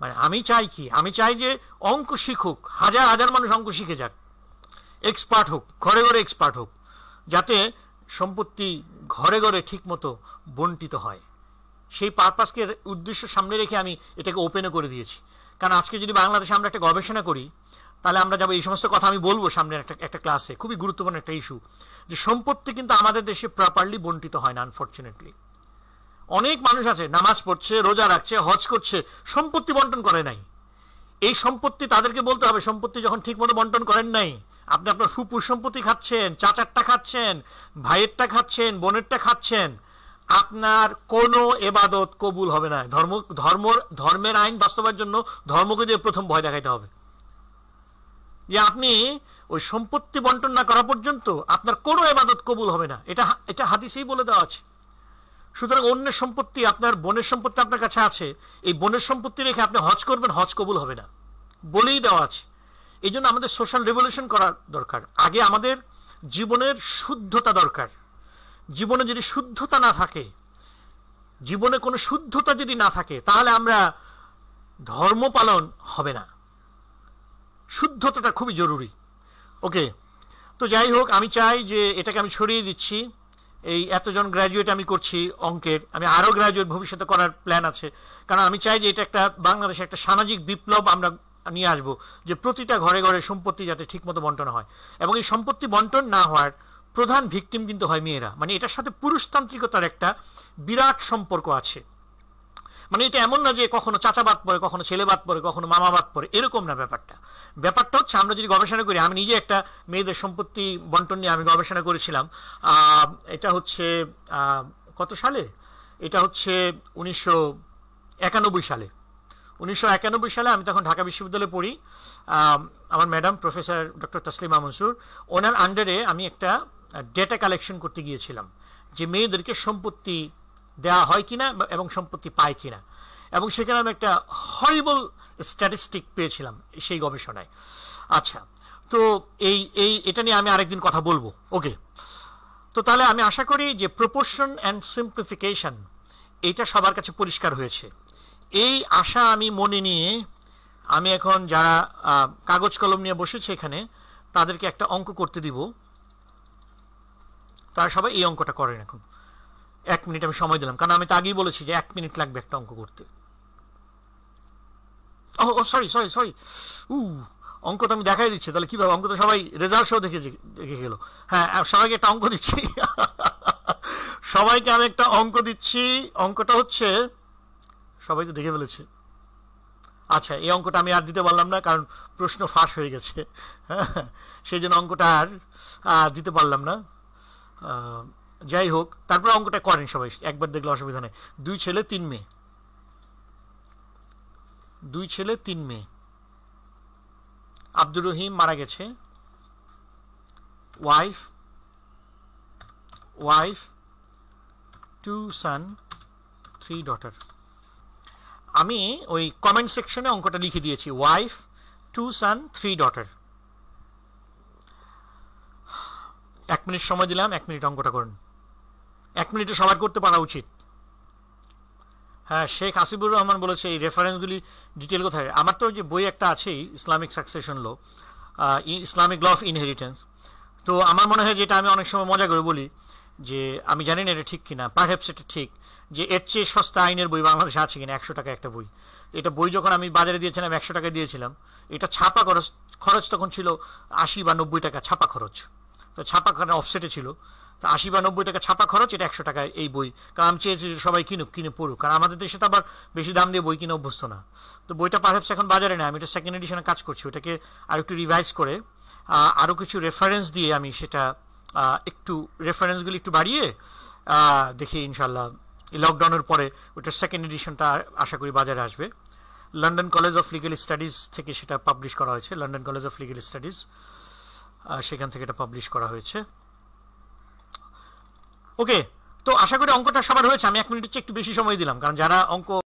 মানে আমি চাই কি আমি চাই যে অঙ্ক শিখুক হাজার হাজার মানুষ অঙ্ক শিখে যাক এক্সপার্ট হোক ঘরে ঘরে এক্সপার্ট হোক যাতে সম্পত্তি ঘরে ঘরে ঠিকমতো বন্টিত হয় সেই পারপাসকে উদ্দেশ্য সামনে রেখে আমি এটাকে ওপেনও করে দিয়েছি কারণ আজকে যদি বাংলাদেশে আমরা একটা গবেষণা করি তাহলে আমরা যাবো এই সমস্ত কথা আমি বলবো সামনের একটা একটা ক্লাসে খুবই গুরুত্বপূর্ণ একটা ইস্যু যে সম্পত্তি কিন্তু আমাদের দেশে প্রপারলি বন্টিত হয় না আনফর্চুনেটলি অনেক মানুষ আছে নামাজ পড়ছে রোজা রাখছে হজ করছে সম্পত্তি বন্টন করে নাই এই সম্পত্তি তাদেরকে বলতে হবে সম্পত্তি যখন ঠিক মতো বন্টন করেন নাই আপনি আপনার ফুপুর সম্পত্তি খাচ্ছেন চাচারটা খাচ্ছেন ভাইয়েরটা খাচ্ছেন বোনেরটা খাচ্ছেন আপনার কোনো এবাদত কবুল হবে না ধর্ম ধর্ম ধর্মের আইন বাস্তবের জন্য ধর্মকে দিয়ে প্রথম ভয় দেখাইতে হবে যে আপনি ওই সম্পত্তি বন্টন না করা পর্যন্ত আপনার কোনো এবাদত কবুল হবে না এটা এটা হাদিসেই বলে দেওয়া আছে সুতরাং অন্যের সম্পত্তি আপনার বনের সম্পত্তি আপনার কাছে আছে এই বনের সম্পত্তি রেখে আপনি হজ করবেন হজ কবুল হবে না বলেই দেওয়া আছে এই জন্য আমাদের সোশ্যাল রেভলিউশন করা দরকার আগে আমাদের জীবনের শুদ্ধতা দরকার জীবনে যদি শুদ্ধতা না থাকে জীবনে কোনো শুদ্ধতা যদি না থাকে তাহলে আমরা ধর্ম পালন হবে না শুদ্ধতাটা খুবই জরুরি ওকে তো যাই হোক আমি চাই যে এটাকে আমি ছড়িয়ে দিচ্ছি এই এতজন গ্র্যাজুয়েট আমি করছি অঙ্কের আমি আরও গ্র্যাজুয়েট ভবিষ্যতে করার প্ল্যান আছে কারণ আমি চাই যে এটা একটা বাংলাদেশে একটা সামাজিক বিপ্লব আমরা নিয়ে আসব যে প্রতিটা ঘরে ঘরে সম্পত্তি যাতে ঠিকমতো বন্টন হয় এবং এই সম্পত্তি বন্টন না হওয়ার প্রধান ভিকটিম কিন্তু হয় মেয়েরা মানে এটার সাথে পুরুষতান্ত্রিকতার একটা বিরাট সম্পর্ক আছে মানে এটা এমন না যে কখনো চাচা বাদ পড়ে কখনো ছেলে বাদ পড়ে কখনো মামা বাদ পড়ে এরকম না ব্যাপারটা ব্যাপারটা হচ্ছে আমরা যদি গবেষণা করি আমি নিজে একটা মেয়েদের সম্পত্তি বন্টন নিয়ে আমি গবেষণা করেছিলাম এটা হচ্ছে কত সালে এটা হচ্ছে উনিশশো একানব্বই সালে উনিশশো সালে আমি তখন ঢাকা বিশ্ববিদ্যালয়ে পড়ি আমার madam professor doctor Taslima Mansur ওনার আন্ডারে আমি একটা ডেটা কালেকশন করতে গিয়েছিলাম যে মেয়েদেরকে সম্পত্তি দেয়া হয় কিনা এবং সম্পত্তি পায় কিনা এবং সেখানে আমি একটা হরিবল স্ট্যাটিস্টিক পেয়েছিলাম সেই গবেষণায় আচ্ছা তো এই এই এটা নিয়ে আমি আরেকদিন কথা বলবো ওকে তো তাহলে আমি আশা করি যে প্রপোর্শন অ্যান্ড সিম্পলিফিকেশন এটা সবার কাছে পরিষ্কার হয়েছে এই আশা আমি মনে নিয়ে আমি এখন যারা কাগজ কলম নিয়ে বসেছে এখানে তাদেরকে একটা অঙ্ক করতে দিব তারা সবাই এই অঙ্কটা করেন এখন এক মিনিট আমি সময় দিলাম কারণ আমি তো আগেই বলেছি যে এক মিনিট লাগবে একটা অঙ্ক করতে ও সরি সরি সরি উ অঙ্ক তো আমি দেখাই দিচ্ছি তাহলে কীভাবে অঙ্ক তো সবাই রেজাল্ট সহ দেখে দেখে গেল হ্যাঁ সবাইকে একটা অঙ্ক দিচ্ছি সবাইকে আমি একটা অঙ্ক দিচ্ছি অঙ্কটা হচ্ছে সবাই তো দেখে ফেলেছে আচ্ছা এই অঙ্কটা আমি আর দিতে পারলাম না কারণ প্রশ্ন ফাঁস হয়ে গেছে হ্যাঁ, সেই জন্য অঙ্কটা আর দিতে পারলাম না যাই হোক তারপর অঙ্কটা করেন সবাই একবার দেখলে অসুবিধা নেই দুই ছেলে তিন মেয়ে দুই ছেলে তিন মেয়ে আব্দুর রহিম মারা গেছে wife wife two son three daughter আমি ওই কমেন্ট সেকশনে অঙ্কটা লিখে দিয়েছি wife two son three daughter এক মিনিট সময় দিলাম এক মিনিট অঙ্কটা করুন এক মিনিটে সবার করতে পারা উচিত হ্যাঁ শেখ হাসিবুর রহমান বলেছে এই রেফারেন্সগুলি ডিটেল কোথায় আমার তো যে বই একটা আছেই Islamic succession law Islamic law of inheritance তো আমার মনে হয় যেটা আমি অনেক সময় মজা করে বলি যে আমি জানি না এটা ঠিক কিনা পারহ্যাপস এটা ঠিক যে এর চেয়ে সস্তা আইনের বই বাংলাদেশে আছে কিনা একশো টাকা একটা বই এটা বই যখন আমি বাজারে দিয়েছিলাম একশো টাকা দিয়েছিলাম এটা ছাপা খরচ খরচ তখন ছিল আশি বা নব্বই টাকা ছাপা খরচ তো ছাপাখানা অফসেটে ছিল তো আশি বা নব্বই টাকা ছাপা খরচ এটা একশো টাকায় এই বই কারণ আমি চেয়েছি যে সবাই কিনুক কিনে পড়ুক কারণ আমাদের দেশে তো আবার বেশি দাম দিয়ে বই কিনে অভ্যস্ত না তো বইটা পারহ্যাপস এখন বাজারে নেয় আমি এটা সেকেন্ড এডিশনে কাজ করছি ওটাকে আর একটু রিভাইজ করে আরও কিছু রেফারেন্স দিয়ে আমি সেটা একটু রেফারেন্সগুলি একটু বাড়িয়ে দেখি ইনশাল্লাহ লকডাউনের পরে ওটার সেকেন্ড এডিশনটা আশা করি বাজারে আসবে London college of legal studies থেকে সেটা পাবলিশ করা হয়েছে London college of legal studies সেখান থেকে এটা পাবলিশ করা হয়েছে ওকে তো আশা করি অঙ্কটা সবার হয়েছে আমি এক মিনিটের চেয়ে একটু বেশি সময় দিলাম কারণ যারা অঙ্ক